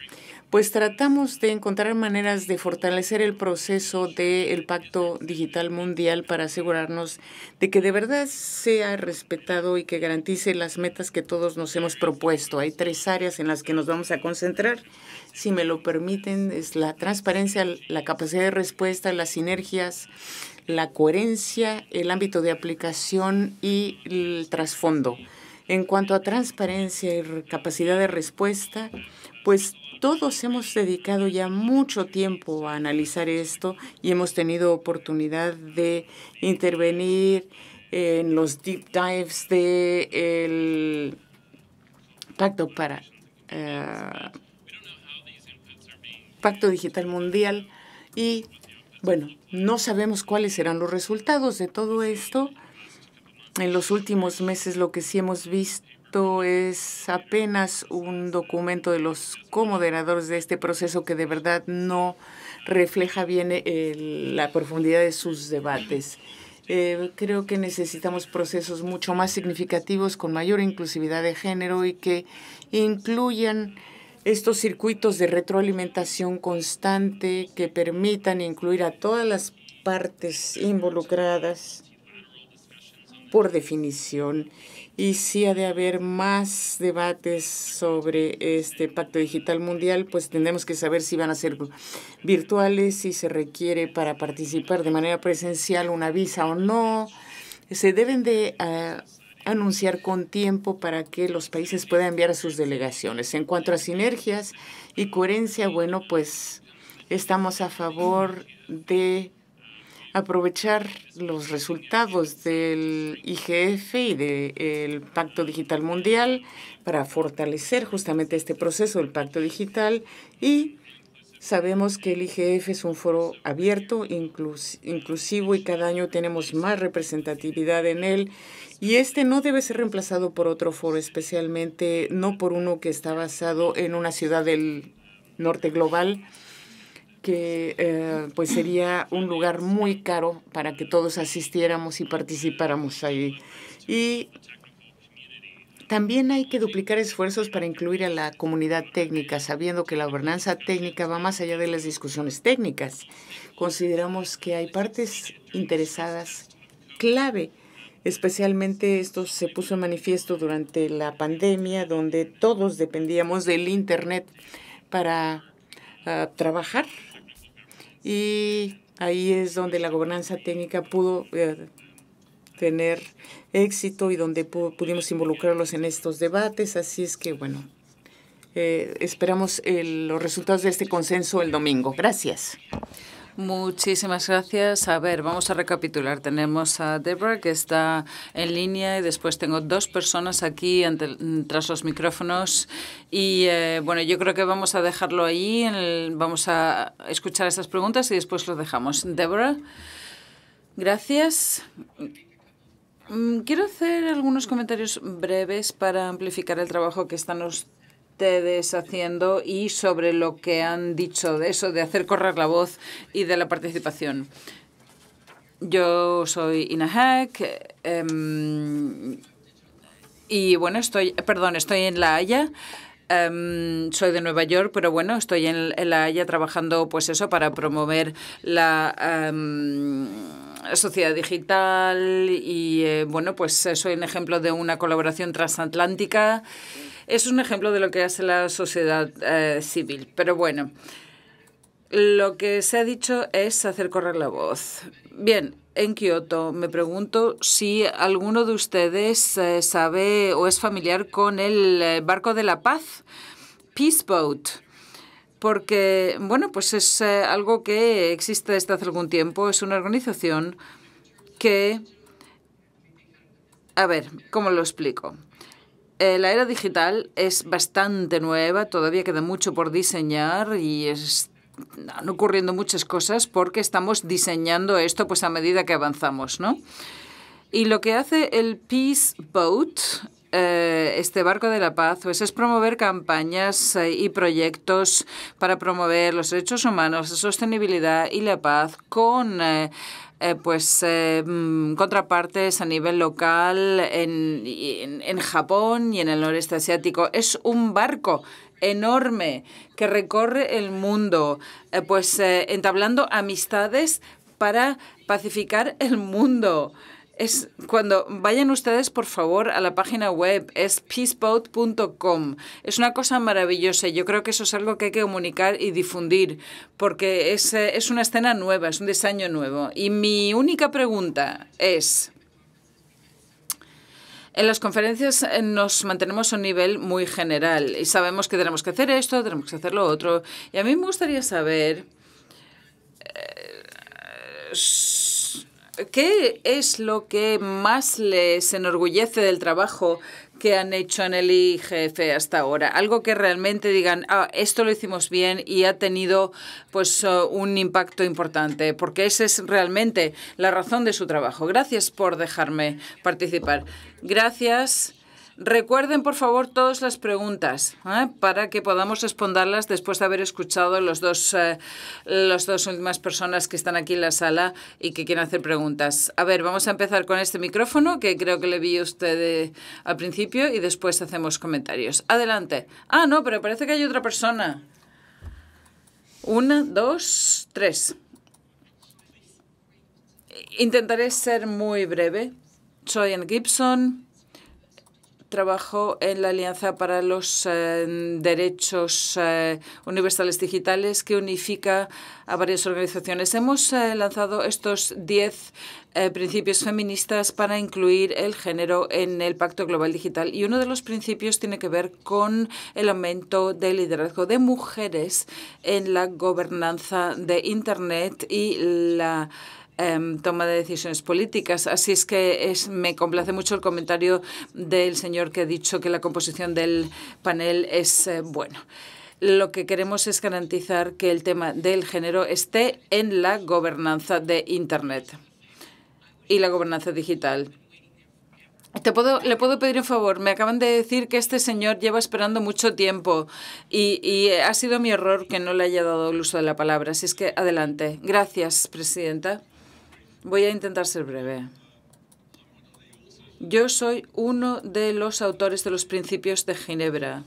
pues tratamos de encontrar maneras de fortalecer el proceso del Pacto Digital Mundial para asegurarnos de que de verdad sea respetado y que garantice las metas que todos nos hemos propuesto. Hay tres áreas en las que nos vamos a concentrar, si me lo permiten, es la transparencia, la capacidad de respuesta, las sinergias, la coherencia, el ámbito de aplicación y el trasfondo. En cuanto a transparencia y capacidad de respuesta, pues todos hemos dedicado ya mucho tiempo a analizar esto y hemos tenido oportunidad de intervenir en los deep dives del Pacto para eh, Pacto Digital Mundial y bueno, no sabemos cuáles serán los resultados de todo esto. En los últimos meses lo que sí hemos visto esto es apenas un documento de los comoderadores de este proceso que de verdad no refleja bien eh, la profundidad de sus debates. Eh, creo que necesitamos procesos mucho más significativos, con mayor inclusividad de género y que incluyan estos circuitos de retroalimentación constante que permitan incluir a todas las partes involucradas por definición y si ha de haber más debates sobre este pacto digital mundial, pues tendremos que saber si van a ser virtuales, si se requiere para participar de manera presencial una visa o no. Se deben de ah, anunciar con tiempo para que los países puedan enviar a sus delegaciones. En cuanto a sinergias y coherencia, bueno, pues estamos a favor de aprovechar los resultados del IGF y del Pacto Digital Mundial para fortalecer justamente este proceso del Pacto Digital y Sabemos que el IGF es un foro abierto, inclusivo y cada año tenemos más representatividad en él. Y este no debe ser reemplazado por otro foro, especialmente no por uno que está basado en una ciudad del norte global que eh, pues sería un lugar muy caro para que todos asistiéramos y participáramos ahí. Y también hay que duplicar esfuerzos para incluir a la comunidad técnica, sabiendo que la gobernanza técnica va más allá de las discusiones técnicas. Consideramos que hay partes interesadas clave, especialmente esto se puso en manifiesto durante la pandemia, donde todos dependíamos del Internet para ah, trabajar y ahí es donde la gobernanza técnica pudo eh, tener éxito y donde pudimos involucrarlos en estos debates. Así es que, bueno, eh, esperamos los resultados de este consenso el domingo. Gracias. Muchísimas gracias. A ver, vamos a recapitular. Tenemos a Deborah, que está en línea, y después tengo dos personas aquí ante, tras los micrófonos. Y eh, bueno, yo creo que vamos a dejarlo ahí. vamos a escuchar estas preguntas y después lo dejamos. Deborah, gracias. Mm, quiero hacer algunos comentarios breves para amplificar el trabajo que están los ustedes haciendo y sobre lo que han dicho de eso, de hacer correr la voz y de la participación. Yo soy Ina em, y bueno, estoy, perdón, estoy en La Haya. Em, soy de Nueva York, pero bueno, estoy en, La Haya trabajando, pues eso, para promover la em, sociedad digital y eh, bueno, pues soy un ejemplo de una colaboración transatlántica. Es un ejemplo de lo que hace la sociedad eh, civil. Pero bueno, lo que se ha dicho es hacer correr la voz. Bien, en Kioto. Me pregunto si alguno de ustedes eh, sabe o es familiar con el eh, barco de la paz, Peace Boat. Porque, bueno, pues es algo que existe desde hace algún tiempo. Es una organización que... A ver, ¿cómo lo explico? Eh, la era digital es bastante nueva, todavía queda mucho por diseñar y están ocurriendo muchas cosas porque estamos diseñando esto pues a medida que avanzamos, ¿no? Y lo que hace el Peace Boat, eh, este barco de la paz, pues es promover campañas eh, y proyectos para promover los derechos humanos, la sostenibilidad y la paz con eh, pues eh, mm, contrapartes a nivel local en, en, Japón y en el noreste asiático. Es un barco enorme que recorre el mundo, eh, pues entablando amistades para pacificar el mundo es cuando vayan ustedes, por favor, a la página web, es peaceboat.com. Es una cosa maravillosa. Yo creo que eso es algo que hay que comunicar y difundir, porque es, eh, es una escena nueva, es un diseño nuevo. Y mi única pregunta es, en las conferencias eh, nos mantenemos a un nivel muy general y sabemos que tenemos que hacer esto, tenemos que hacer lo otro. Y a mí me gustaría saber eh, ¿Qué es lo que más les enorgullece del trabajo que han hecho en el IGF hasta ahora? Algo que realmente digan, ah, esto lo hicimos bien y ha tenido pues eh, un impacto importante, porque esa es realmente la razón de su trabajo. Gracias por dejarme participar. Gracias. Recuerden, por favor, todas las preguntas ¿eh? para que podamos responderlas después de haber escuchado los dos, eh, las dos últimas personas que están aquí en la sala y que quieren hacer preguntas. A ver, vamos a empezar con este micrófono que creo que le vi a usted eh, al principio y después hacemos comentarios. Adelante. Ah, no, pero parece que hay otra persona. Una, dos, tres. Intentaré ser muy breve. Soy en Gibson Trabajo en la Alianza para los eh, Derechos eh, Universales Digitales que unifica a varias organizaciones. Hemos eh, lanzado estos 10 principios feministas para incluir el género en el Pacto Global Digital y uno de los principios tiene que ver con el aumento del liderazgo de mujeres en la gobernanza de Internet y la Em, toma de decisiones políticas. Así es que me complace mucho el comentario del señor que ha dicho que la composición del panel es eh, bueno. Lo que queremos es garantizar que el tema del género esté en la gobernanza de Internet y la gobernanza digital. Te puedo, le puedo pedir un favor. Me acaban de decir que este señor lleva esperando mucho tiempo y eh, ha sido mi error que no le haya dado el uso de la palabra. Así es que adelante. Gracias, presidenta. Voy a intentar ser breve. Yo soy uno de los autores de los principios de Ginebra,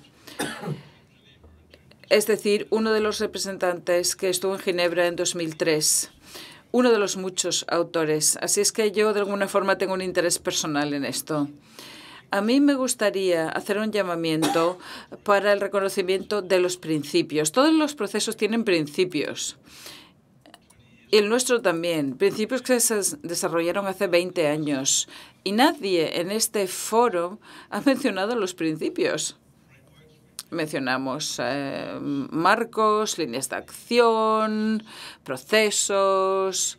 es decir, uno de los representantes que estuvo en Ginebra en 2003, uno de los muchos autores. Así es que yo de alguna forma tengo un interés personal en esto. A mí me gustaría hacer un llamamiento para el reconocimiento de los principios. Todos los procesos tienen principios. Y el nuestro también. Principios que se desarrollaron hace 20 años. Y nadie en este foro ha mencionado los principios. Mencionamos eh, marcos, líneas de acción, procesos,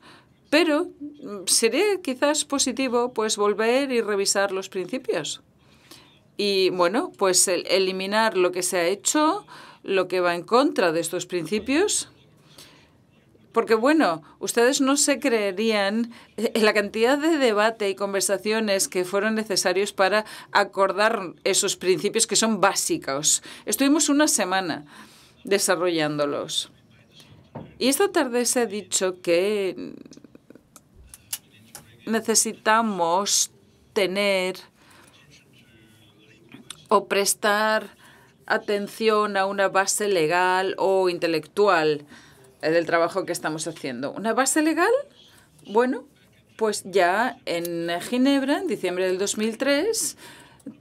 pero mm, sería quizás positivo pues volver y revisar los principios. Y bueno, pues eliminar lo que se ha hecho, lo que va en contra de estos principios porque bueno, ustedes no se creerían eh, la cantidad de debate y conversaciones que fueron necesarios para acordar esos principios que son básicos. Estuvimos una semana desarrollándolos. Y esta tarde se ha dicho que necesitamos tener o prestar atención a una base legal o intelectual eh, del trabajo que estamos haciendo. ¿Una base legal? Bueno, pues ya en Ginebra, en diciembre del 2003,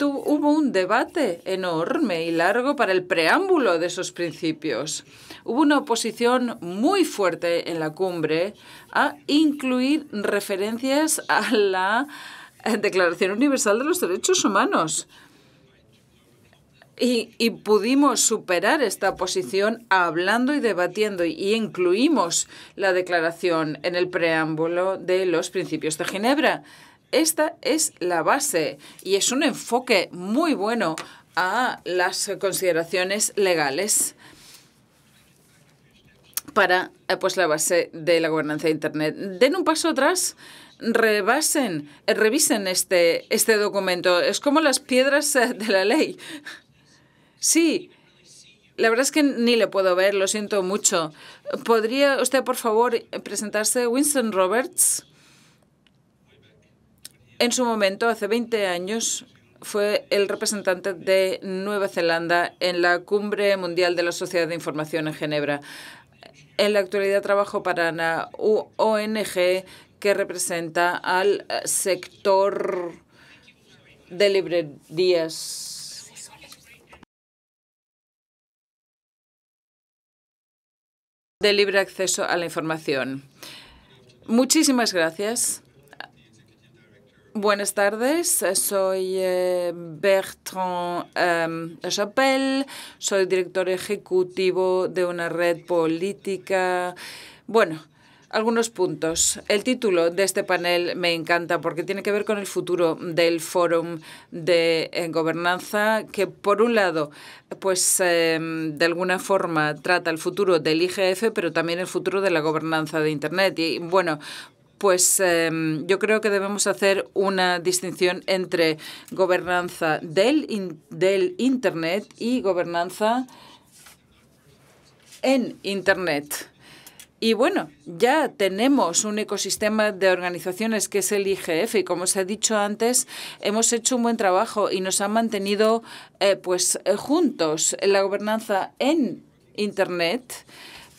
hubo un debate enorme y largo para el preámbulo de esos principios. Hubo una oposición muy fuerte en la cumbre a incluir referencias a la eh, Declaración Universal de los Derechos Humanos. Y, pudimos superar esta posición hablando y debatiendo y incluimos la declaración en el preámbulo de los principios de Ginebra. Esta es la base y es un enfoque muy bueno a las consideraciones legales para eh, pues, la base de la gobernanza de Internet. Den un paso atrás rebasen, eh, revisen este, este documento. Es como las piedras eh, de la ley. Sí, la verdad es que ni le puedo ver, lo siento mucho. ¿Podría usted, por favor, presentarse Winston Roberts? En su momento, hace 20 años, fue el representante de Nueva Zelanda en la Cumbre Mundial de la Sociedad de Información en Ginebra. En la actualidad trabajo para una ONG que representa al sector de librerías de libre acceso a la información. Muchísimas gracias. Buenas tardes, soy eh, Bertrand em, Chapelle, soy director ejecutivo de una red política. Bueno, algunos puntos. El título de este panel me encanta porque tiene que ver con el futuro del Fórum de eh, Gobernanza, que por un lado, pues em, de alguna forma trata el futuro del IGF, pero también el futuro de la gobernanza de Internet. Y bueno, pues em, yo creo que debemos hacer una distinción entre gobernanza del Internet y gobernanza en Internet. Y bueno, ya tenemos un ecosistema de organizaciones que es el IGF y como se ha dicho antes, hemos hecho un buen trabajo y nos han mantenido eh, pues eh, juntos. La gobernanza en Internet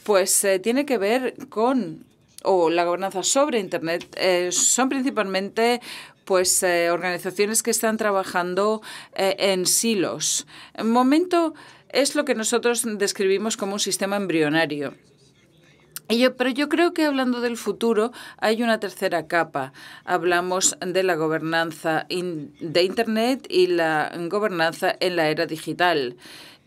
pues eh, tiene que ver con o la gobernanza sobre Internet son principalmente pues organizaciones que están trabajando en silos. En momento es lo que nosotros describimos como un sistema embrionario pero yo creo que hablando del futuro hay una tercera capa. Hablamos de la gobernanza de Internet y la gobernanza en la era digital.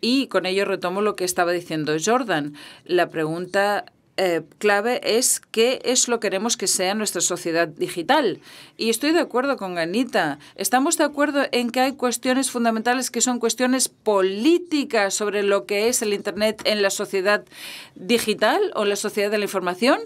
Y con ello retomo lo que estaba diciendo Jordan. La pregunta eh, clave es qué es lo que queremos que sea nuestra sociedad digital. Y estoy de acuerdo con Anita. Estamos de acuerdo en que hay cuestiones fundamentales que son cuestiones políticas sobre lo que es el Internet en la sociedad digital o la sociedad de la información.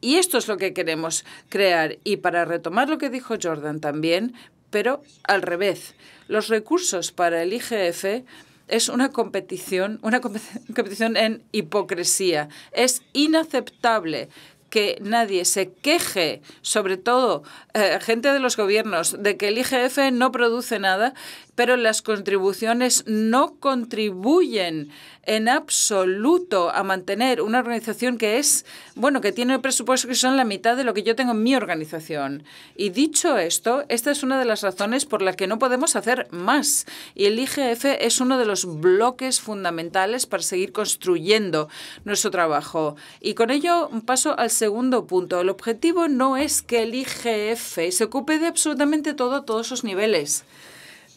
Y esto es lo que queremos crear. Y para retomar lo que dijo Jordan también, pero al revés, los recursos para el IGF es una competición, una competición en hipocresía. Es inaceptable que nadie se queje, sobre todo eh, gente de los gobiernos, de que el IGF no produce nada pero las contribuciones no contribuyen en absoluto a mantener una organización que es, bueno, que tiene presupuestos que son la mitad de lo que yo tengo en mi organización. Y dicho esto, esta es una de las razones por las que no podemos hacer más. Y el IGF es uno de los bloques fundamentales para seguir construyendo nuestro trabajo. Y con ello paso al segundo punto. El objetivo no es que el IGF se ocupe de absolutamente todo a todos los niveles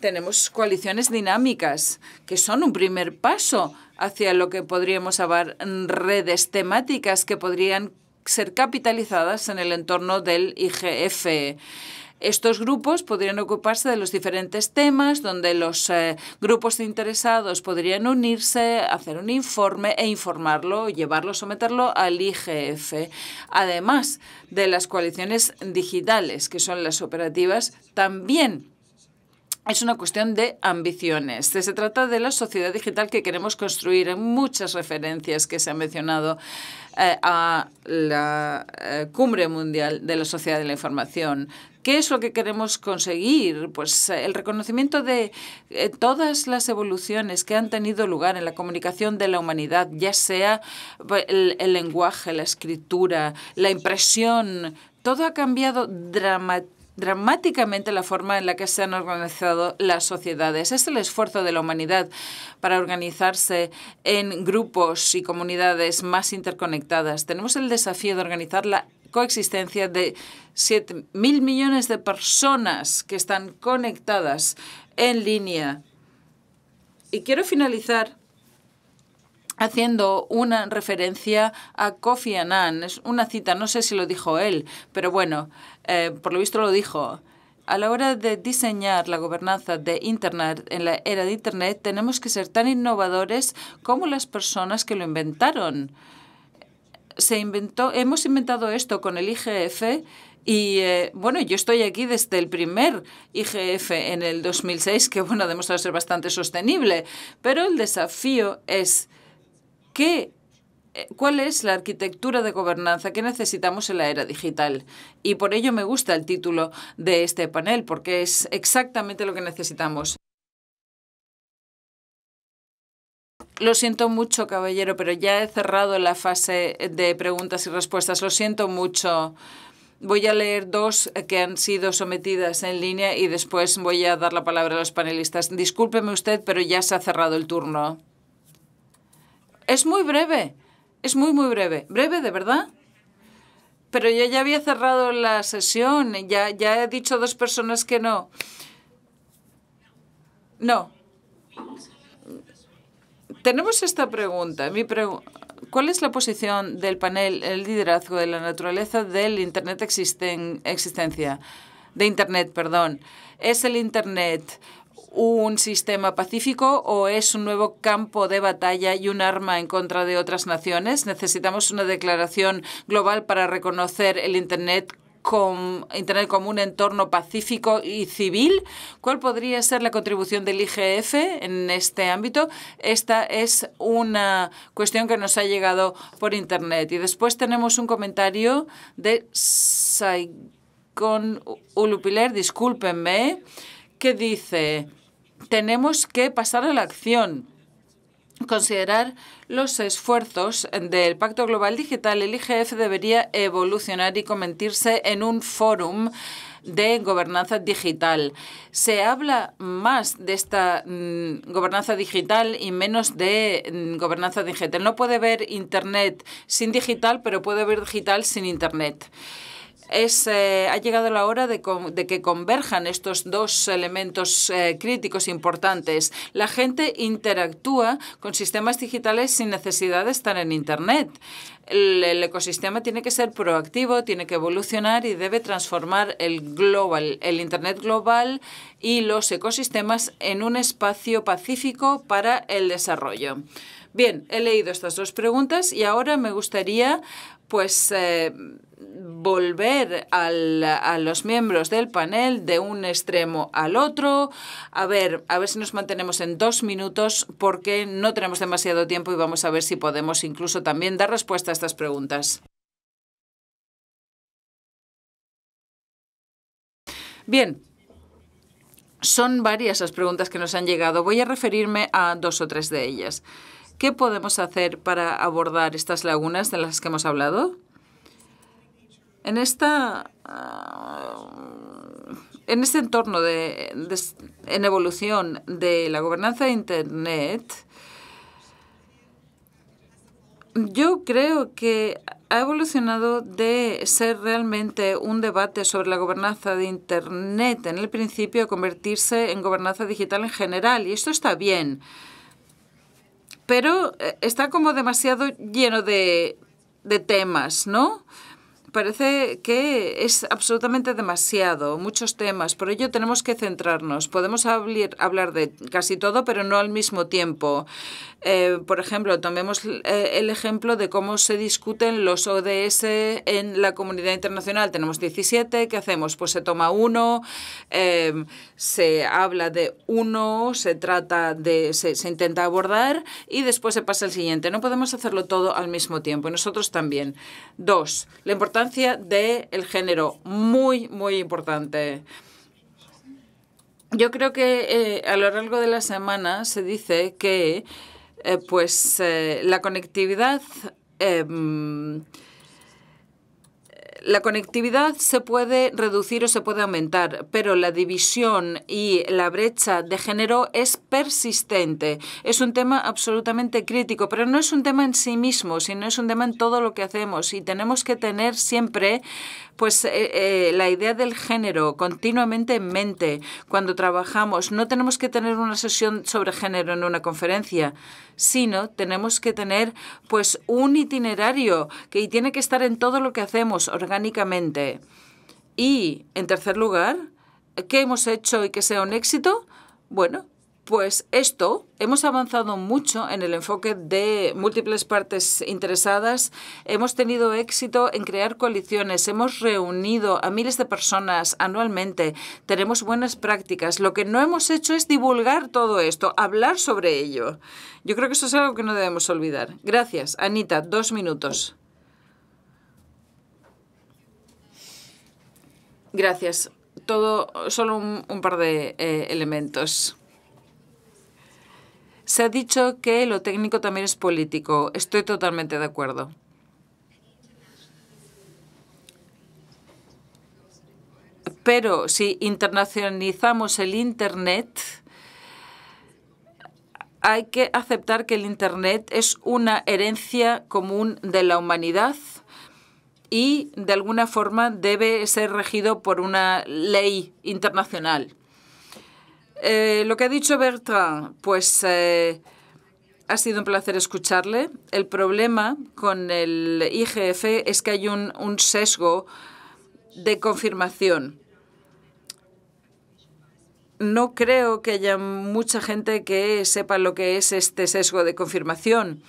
tenemos coaliciones dinámicas, que son un primer paso hacia lo que podríamos llamar redes temáticas que podrían ser capitalizadas en el entorno del IGF. Estos grupos podrían ocuparse de los diferentes temas, donde los eh, grupos interesados podrían unirse, hacer un informe e informarlo, llevarlo, someterlo al IGF. Además de las coaliciones digitales, que son las operativas, también es una cuestión de ambiciones. Se trata de la sociedad digital que queremos construir. Hay muchas referencias que se han mencionado eh, a la eh, cumbre mundial de la sociedad de la información. ¿Qué es lo que queremos conseguir? Pues eh, el reconocimiento de todas las evoluciones que han tenido lugar en la comunicación de la humanidad, ya sea pues, el lenguaje, la escritura, la impresión. Todo ha cambiado dramáticamente dramáticamente la forma en la que se han organizado las sociedades. Es el esfuerzo de la humanidad para organizarse en grupos y comunidades más interconectadas. Tenemos el desafío de organizar la coexistencia de 7.000 millones de personas que están conectadas en línea. Y quiero finalizar haciendo una referencia a Kofi Annan. Es una cita, no sé si lo dijo él, pero bueno, eh, por lo visto lo dijo, a la hora de diseñar la gobernanza de Internet en la era de Internet, tenemos que ser tan innovadores como las personas que lo inventaron. Se inventó, hemos inventado esto con el IGF y eh, bueno, yo estoy aquí desde el primer IGF en el 2006, que bueno, ha demostrado ser bastante sostenible, pero el desafío es qué eh, cuál es la arquitectura de gobernanza que necesitamos en la era digital. Y por ello me gusta el título de este panel, porque es exactamente lo que necesitamos. Lo siento mucho, caballero, pero ya he cerrado la fase de preguntas y respuestas. Lo siento mucho. Voy a leer dos que han sido sometidas en línea y después voy a dar la palabra a los panelistas. Discúlpeme usted, pero ya se ha cerrado el turno. Es muy breve. Es muy, muy breve. Breve, de verdad. Pero yo ya había cerrado la sesión. Ya, ya he dicho dos personas que no. No. Tenemos esta pregunta. Mi pregunta, ¿Cuál es la posición del panel, el liderazgo de la naturaleza del Internet existen existencia? De Internet, perdón. ¿Es el Internet un sistema pacífico o es un nuevo campo de batalla y un arma en contra de otras naciones? Necesitamos una declaración global para reconocer el Internet como un entorno pacífico y civil. ¿Cuál podría ser la contribución del IGF en este ámbito? Esta es una cuestión que nos ha llegado por Internet. Y después tenemos un comentario de Saigon Ulupiler, discúlpenme, que dice tenemos que pasar a la acción considerar los esfuerzos del Pacto Global Digital, el IGF debería evolucionar y convertirse en un fórum de gobernanza digital. Se habla más de esta mm, gobernanza digital y menos de mm, gobernanza digital. No puede haber Internet sin digital, pero puede haber digital sin Internet. Eh, ha llegado la hora de, que converjan estos dos elementos eh, críticos importantes. La gente interactúa con sistemas digitales sin necesidad de estar en Internet. El, ecosistema tiene que ser proactivo, tiene que evolucionar y debe transformar el global, el Internet global y los ecosistemas en un espacio pacífico para el desarrollo. Bien, he leído estas dos preguntas y ahora me gustaría pues eh, volver a los miembros del panel de un extremo al otro. A ver, a ver si nos mantenemos en dos minutos porque no tenemos demasiado tiempo y vamos a ver si podemos incluso también dar respuesta a estas preguntas. Bien, son varias las preguntas que nos han llegado. Voy a referirme a dos o tres de ellas. ¿Qué podemos hacer para abordar estas lagunas de las que hemos hablado? En, esta, ah, en este entorno en evolución de la gobernanza de Internet, yo creo que ha evolucionado de ser realmente un debate sobre la gobernanza de Internet en el principio a convertirse en gobernanza digital en general. Y esto está bien, pero eh, está como demasiado lleno de, de temas, ¿no? Parece que es absolutamente demasiado, muchos temas, por ello tenemos que centrarnos. Podemos hablar de casi todo, pero no al mismo tiempo. Eh, por ejemplo, tomemos eh, el ejemplo de cómo se discuten los ODS en la comunidad internacional. Tenemos 17, ¿qué hacemos? Pues se toma uno, eh, se habla de uno, se trata de, se, intenta abordar y después se pasa al siguiente. No podemos hacerlo todo al mismo tiempo, nosotros también. Dos, la de del género, muy, muy importante. Yo creo que eh, a lo largo de la semana se dice que eh, pues, eh, la conectividad em, la conectividad se puede reducir o se puede aumentar, pero la división y la brecha de género es persistente. Es un tema absolutamente crítico, pero no es un tema en sí mismo, sino es un tema en todo lo que hacemos y tenemos que tener siempre pues eh, eh, la idea del género continuamente en mente cuando trabajamos. No tenemos que tener una sesión sobre género en una conferencia, sino tenemos que tener pues un itinerario que tiene que estar en todo lo que hacemos orgánicamente. Y en tercer lugar, ¿qué hemos hecho y que sea un éxito? Bueno, pues esto, hemos avanzado mucho en el enfoque de múltiples partes interesadas, hemos tenido éxito en crear coaliciones, hemos reunido a miles de personas anualmente, tenemos buenas prácticas. Lo que no hemos hecho es divulgar todo esto, hablar sobre ello. Yo creo que eso es algo que no debemos olvidar. Gracias, Anita. Dos minutos. Gracias. Todo, solo un, par de eh, elementos. Se ha dicho que lo técnico también es político. Estoy totalmente de acuerdo. Pero si internacionalizamos el Internet, hay que aceptar que el Internet es una herencia común de la humanidad y de alguna forma debe ser regido por una ley internacional. Eh, lo que ha dicho Bertrand, pues eh, ha sido un placer escucharle. El problema con el IGF es que hay un sesgo de confirmación. No creo que haya mucha gente que sepa lo que es este sesgo de confirmación.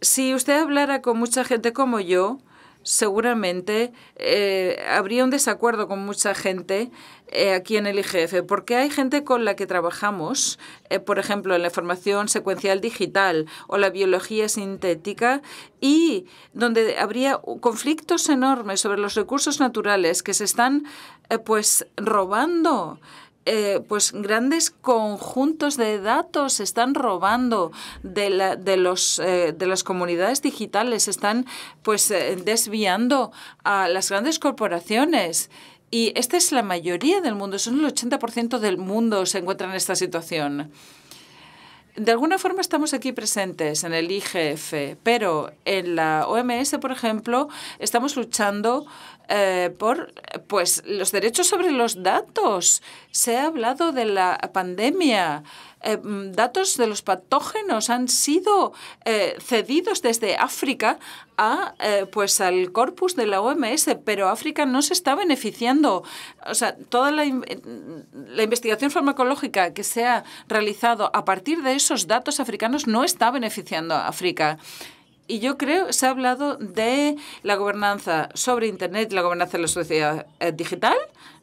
Si usted hablara con mucha gente como yo, seguramente eh, habría un desacuerdo con mucha gente eh, aquí en el IGF, porque hay gente con la que trabajamos, eh, por ejemplo, en la formación secuencial digital o la biología sintética, y donde habría conflictos enormes sobre los recursos naturales que se están pues robando eh, pues grandes conjuntos de datos se están robando de, de los, eh, de las comunidades digitales, están pues eh, desviando a las grandes corporaciones. Y esta es la mayoría del mundo, son el 80% del mundo se encuentra en esta situación. De alguna forma estamos aquí presentes en el IGF, pero en la OMS, por ejemplo, estamos luchando eh, por pues, los derechos sobre los datos. Se ha hablado de la pandemia. Eh, mm, datos de los patógenos han sido eh, cedidos desde África a, pues al corpus de la OMS, pero África no se está beneficiando. O sea, toda la, mm, la, investigación farmacológica que se ha realizado a partir de esos datos africanos no está beneficiando a África. Y yo creo, se ha hablado de la gobernanza sobre Internet, la gobernanza de la sociedad eh, digital.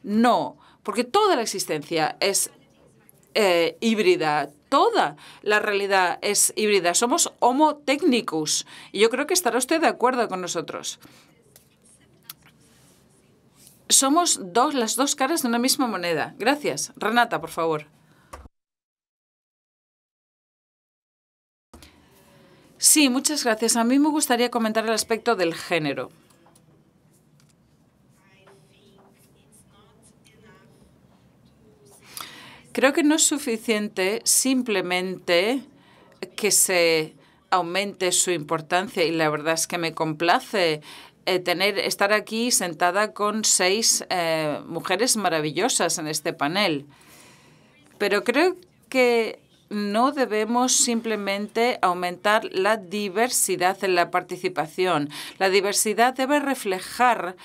No, porque toda la existencia es eh, híbrida, toda la realidad es híbrida. Somos homo technicus. Y yo creo que estará usted de acuerdo con nosotros. Somos dos, las dos caras de una misma moneda. Gracias. Renata, por favor. Sí, muchas gracias. A mí me gustaría comentar el aspecto del género. Creo que no es suficiente simplemente que se aumente su importancia y la verdad es que me complace eh, tener estar aquí sentada con seis eh, mujeres maravillosas en este panel. Pero creo que no debemos simplemente aumentar la diversidad en la participación. La diversidad debe reflejar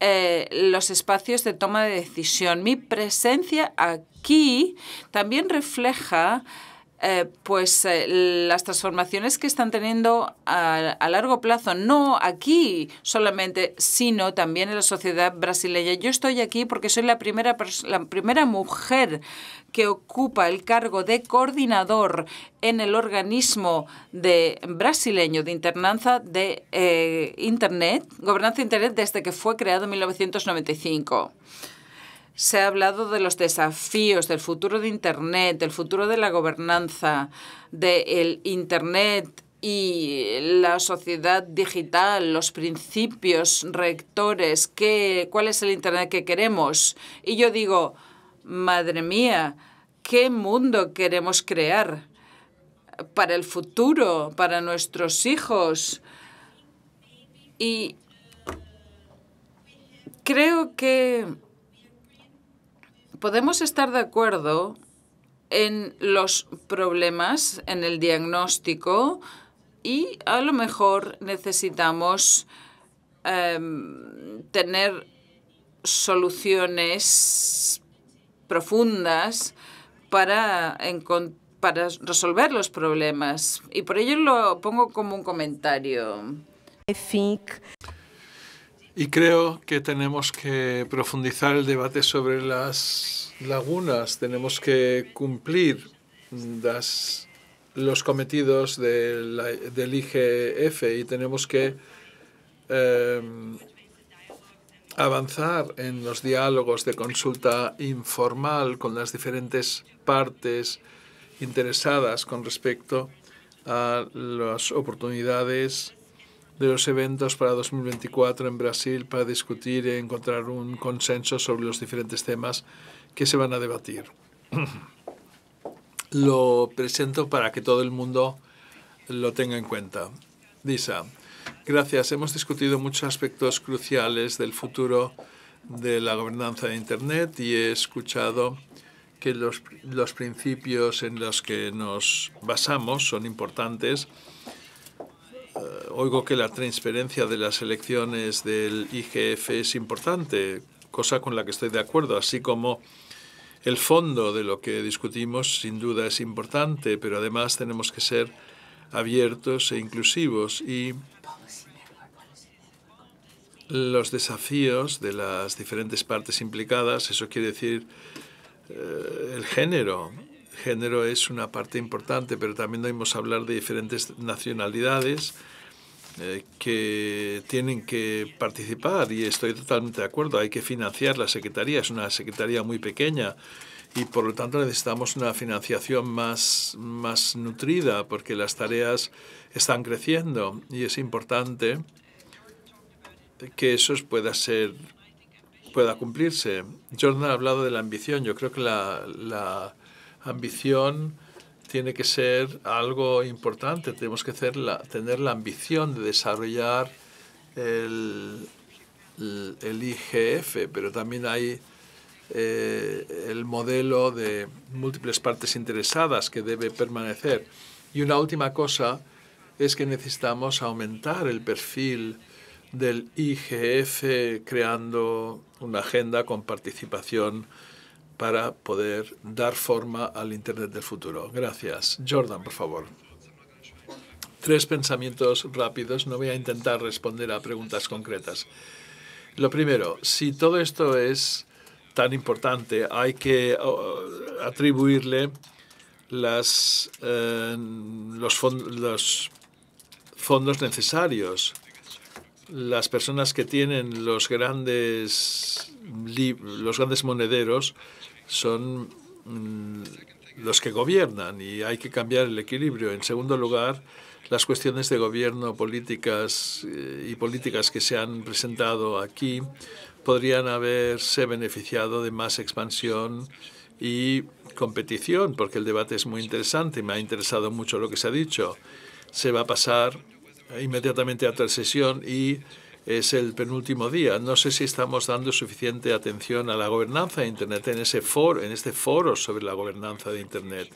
eh, los espacios de toma de decisión. Mi presencia aquí también refleja eh, pues eh, las transformaciones que están teniendo a, largo plazo, no aquí solamente, sino también en la sociedad brasileña. Yo estoy aquí porque soy la primera, la primera mujer que ocupa el cargo de coordinador en el organismo de brasileño de internanza de eh, Internet, gobernanza de Internet desde que fue creado en 1995. Se ha hablado de los desafíos, del futuro de Internet, del futuro de la gobernanza, del Internet y la sociedad digital, los principios rectores, cuál es el Internet que queremos. Y yo digo, madre mía, ¿qué mundo queremos crear para el futuro, para nuestros hijos? Y creo que podemos estar de acuerdo en los problemas, en el diagnóstico y a lo mejor necesitamos em, tener soluciones profundas para, resolver los problemas. Y por ello lo pongo como un comentario. Y creo que tenemos que profundizar el debate sobre las lagunas, tenemos que cumplir los cometidos del IGF y tenemos que em, avanzar en los diálogos de consulta informal con las diferentes partes interesadas con respecto a las oportunidades de los eventos para 2024 en Brasil para discutir y encontrar un consenso sobre los diferentes temas que se van a debatir. lo presento para que todo el mundo lo tenga en cuenta. Disa, gracias. Hemos discutido muchos aspectos cruciales del futuro de la gobernanza de Internet y he escuchado que los, los principios en los que nos basamos son importantes oigo que la transferencia de las elecciones del IGF es importante, cosa con la que estoy de acuerdo, así como el fondo de lo que discutimos sin duda es importante, pero además tenemos que ser abiertos e inclusivos y los desafíos de las diferentes partes implicadas, eso quiere decir eh, el género. género es una parte importante, pero también debemos hablar de diferentes nacionalidades, eh, que tienen que participar y estoy totalmente de acuerdo. Hay que financiar la Secretaría, es una Secretaría muy pequeña y por lo tanto necesitamos una financiación más, más nutrida porque las tareas están creciendo y es importante que eso pueda ser pueda cumplirse. Jordan ha hablado de la ambición. Yo creo que la, la ambición tiene que ser algo importante. Tenemos que tener la ambición de desarrollar el, IGF, pero también hay eh, el modelo de múltiples partes interesadas que debe permanecer. Y una última cosa es que necesitamos aumentar el perfil del IGF creando una agenda con participación para poder dar forma al Internet del futuro. Gracias. Jordan, por favor. Tres pensamientos rápidos. No voy a intentar responder a preguntas concretas. Lo primero, si todo esto es tan importante, hay que atribuirle las, eh, los, los fondos necesarios las personas que tienen los grandes, los grandes monederos son mm, los que gobiernan y hay que cambiar el equilibrio. En segundo lugar, las cuestiones de gobierno políticas eh, y políticas que se han presentado aquí podrían haberse beneficiado de más expansión y competición, porque el debate es muy interesante. y Me ha interesado mucho lo que se ha dicho. Se va a pasar inmediatamente a otra sesión y es el penúltimo día. No sé si estamos dando suficiente atención a la gobernanza de Internet en, ese foro, en este foro sobre la gobernanza de Internet.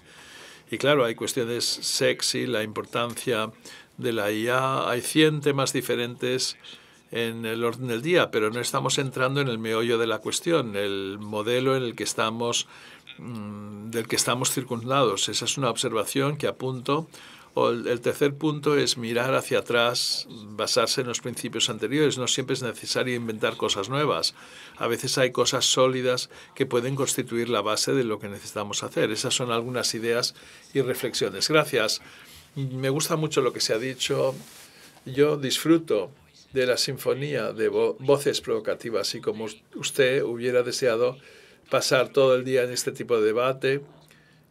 Y claro, hay cuestiones sexy, la importancia de la IA, hay 100 temas diferentes en el orden del día, pero no estamos entrando en el meollo de la cuestión, el modelo en el que estamos, mm, del que estamos circundados. Esa es una observación que apunto el, tercer punto es mirar hacia atrás, basarse en los principios anteriores. No siempre es necesario inventar cosas nuevas. A veces hay cosas sólidas que pueden constituir la base de lo que necesitamos hacer. Esas son algunas ideas y reflexiones. Gracias. Me gusta mucho lo que se ha dicho. Yo disfruto de la sinfonía de voces provocativas y como usted hubiera deseado pasar todo el día en este tipo de debate.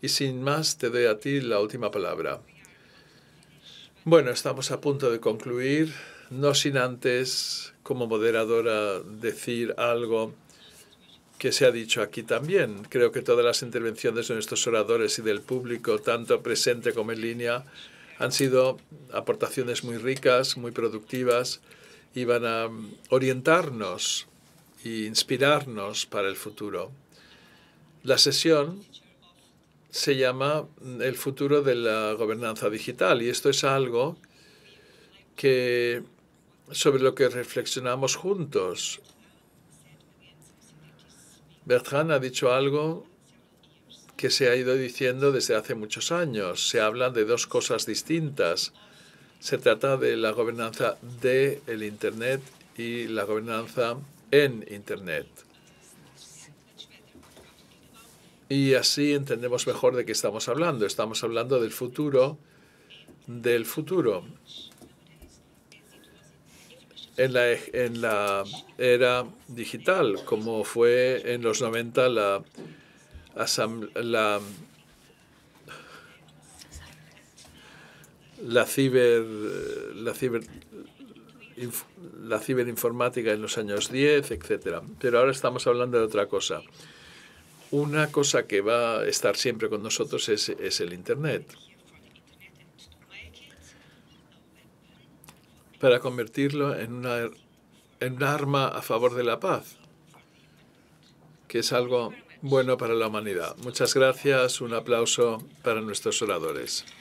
Y sin más, te doy a ti la última palabra. Bueno, estamos a punto de concluir, no sin antes, como moderadora, decir algo que se ha dicho aquí también. Creo que todas las intervenciones de nuestros oradores y del público, tanto presente como en línea, han sido aportaciones muy ricas, muy productivas y van a orientarnos e inspirarnos para el futuro. La sesión se llama mm, El futuro de la gobernanza digital. Y esto es algo que, sobre lo que reflexionamos juntos. Bertrand ha dicho algo que se ha ido diciendo desde hace muchos años. Se habla de dos cosas distintas. Se trata de la gobernanza de Internet y la gobernanza en Internet. Y así entendemos mejor de qué estamos hablando. Estamos hablando del futuro, del futuro. En la, en la era digital, como fue en los 90 la, la, la ciber, la ciber la ciberinformática en los años 10, etcétera. Pero ahora estamos hablando de otra cosa. Una cosa que va a estar siempre con nosotros es, el Internet. Para convertirlo en, en un arma a favor de la paz, que es algo bueno para la humanidad. Muchas gracias. Un aplauso para nuestros oradores.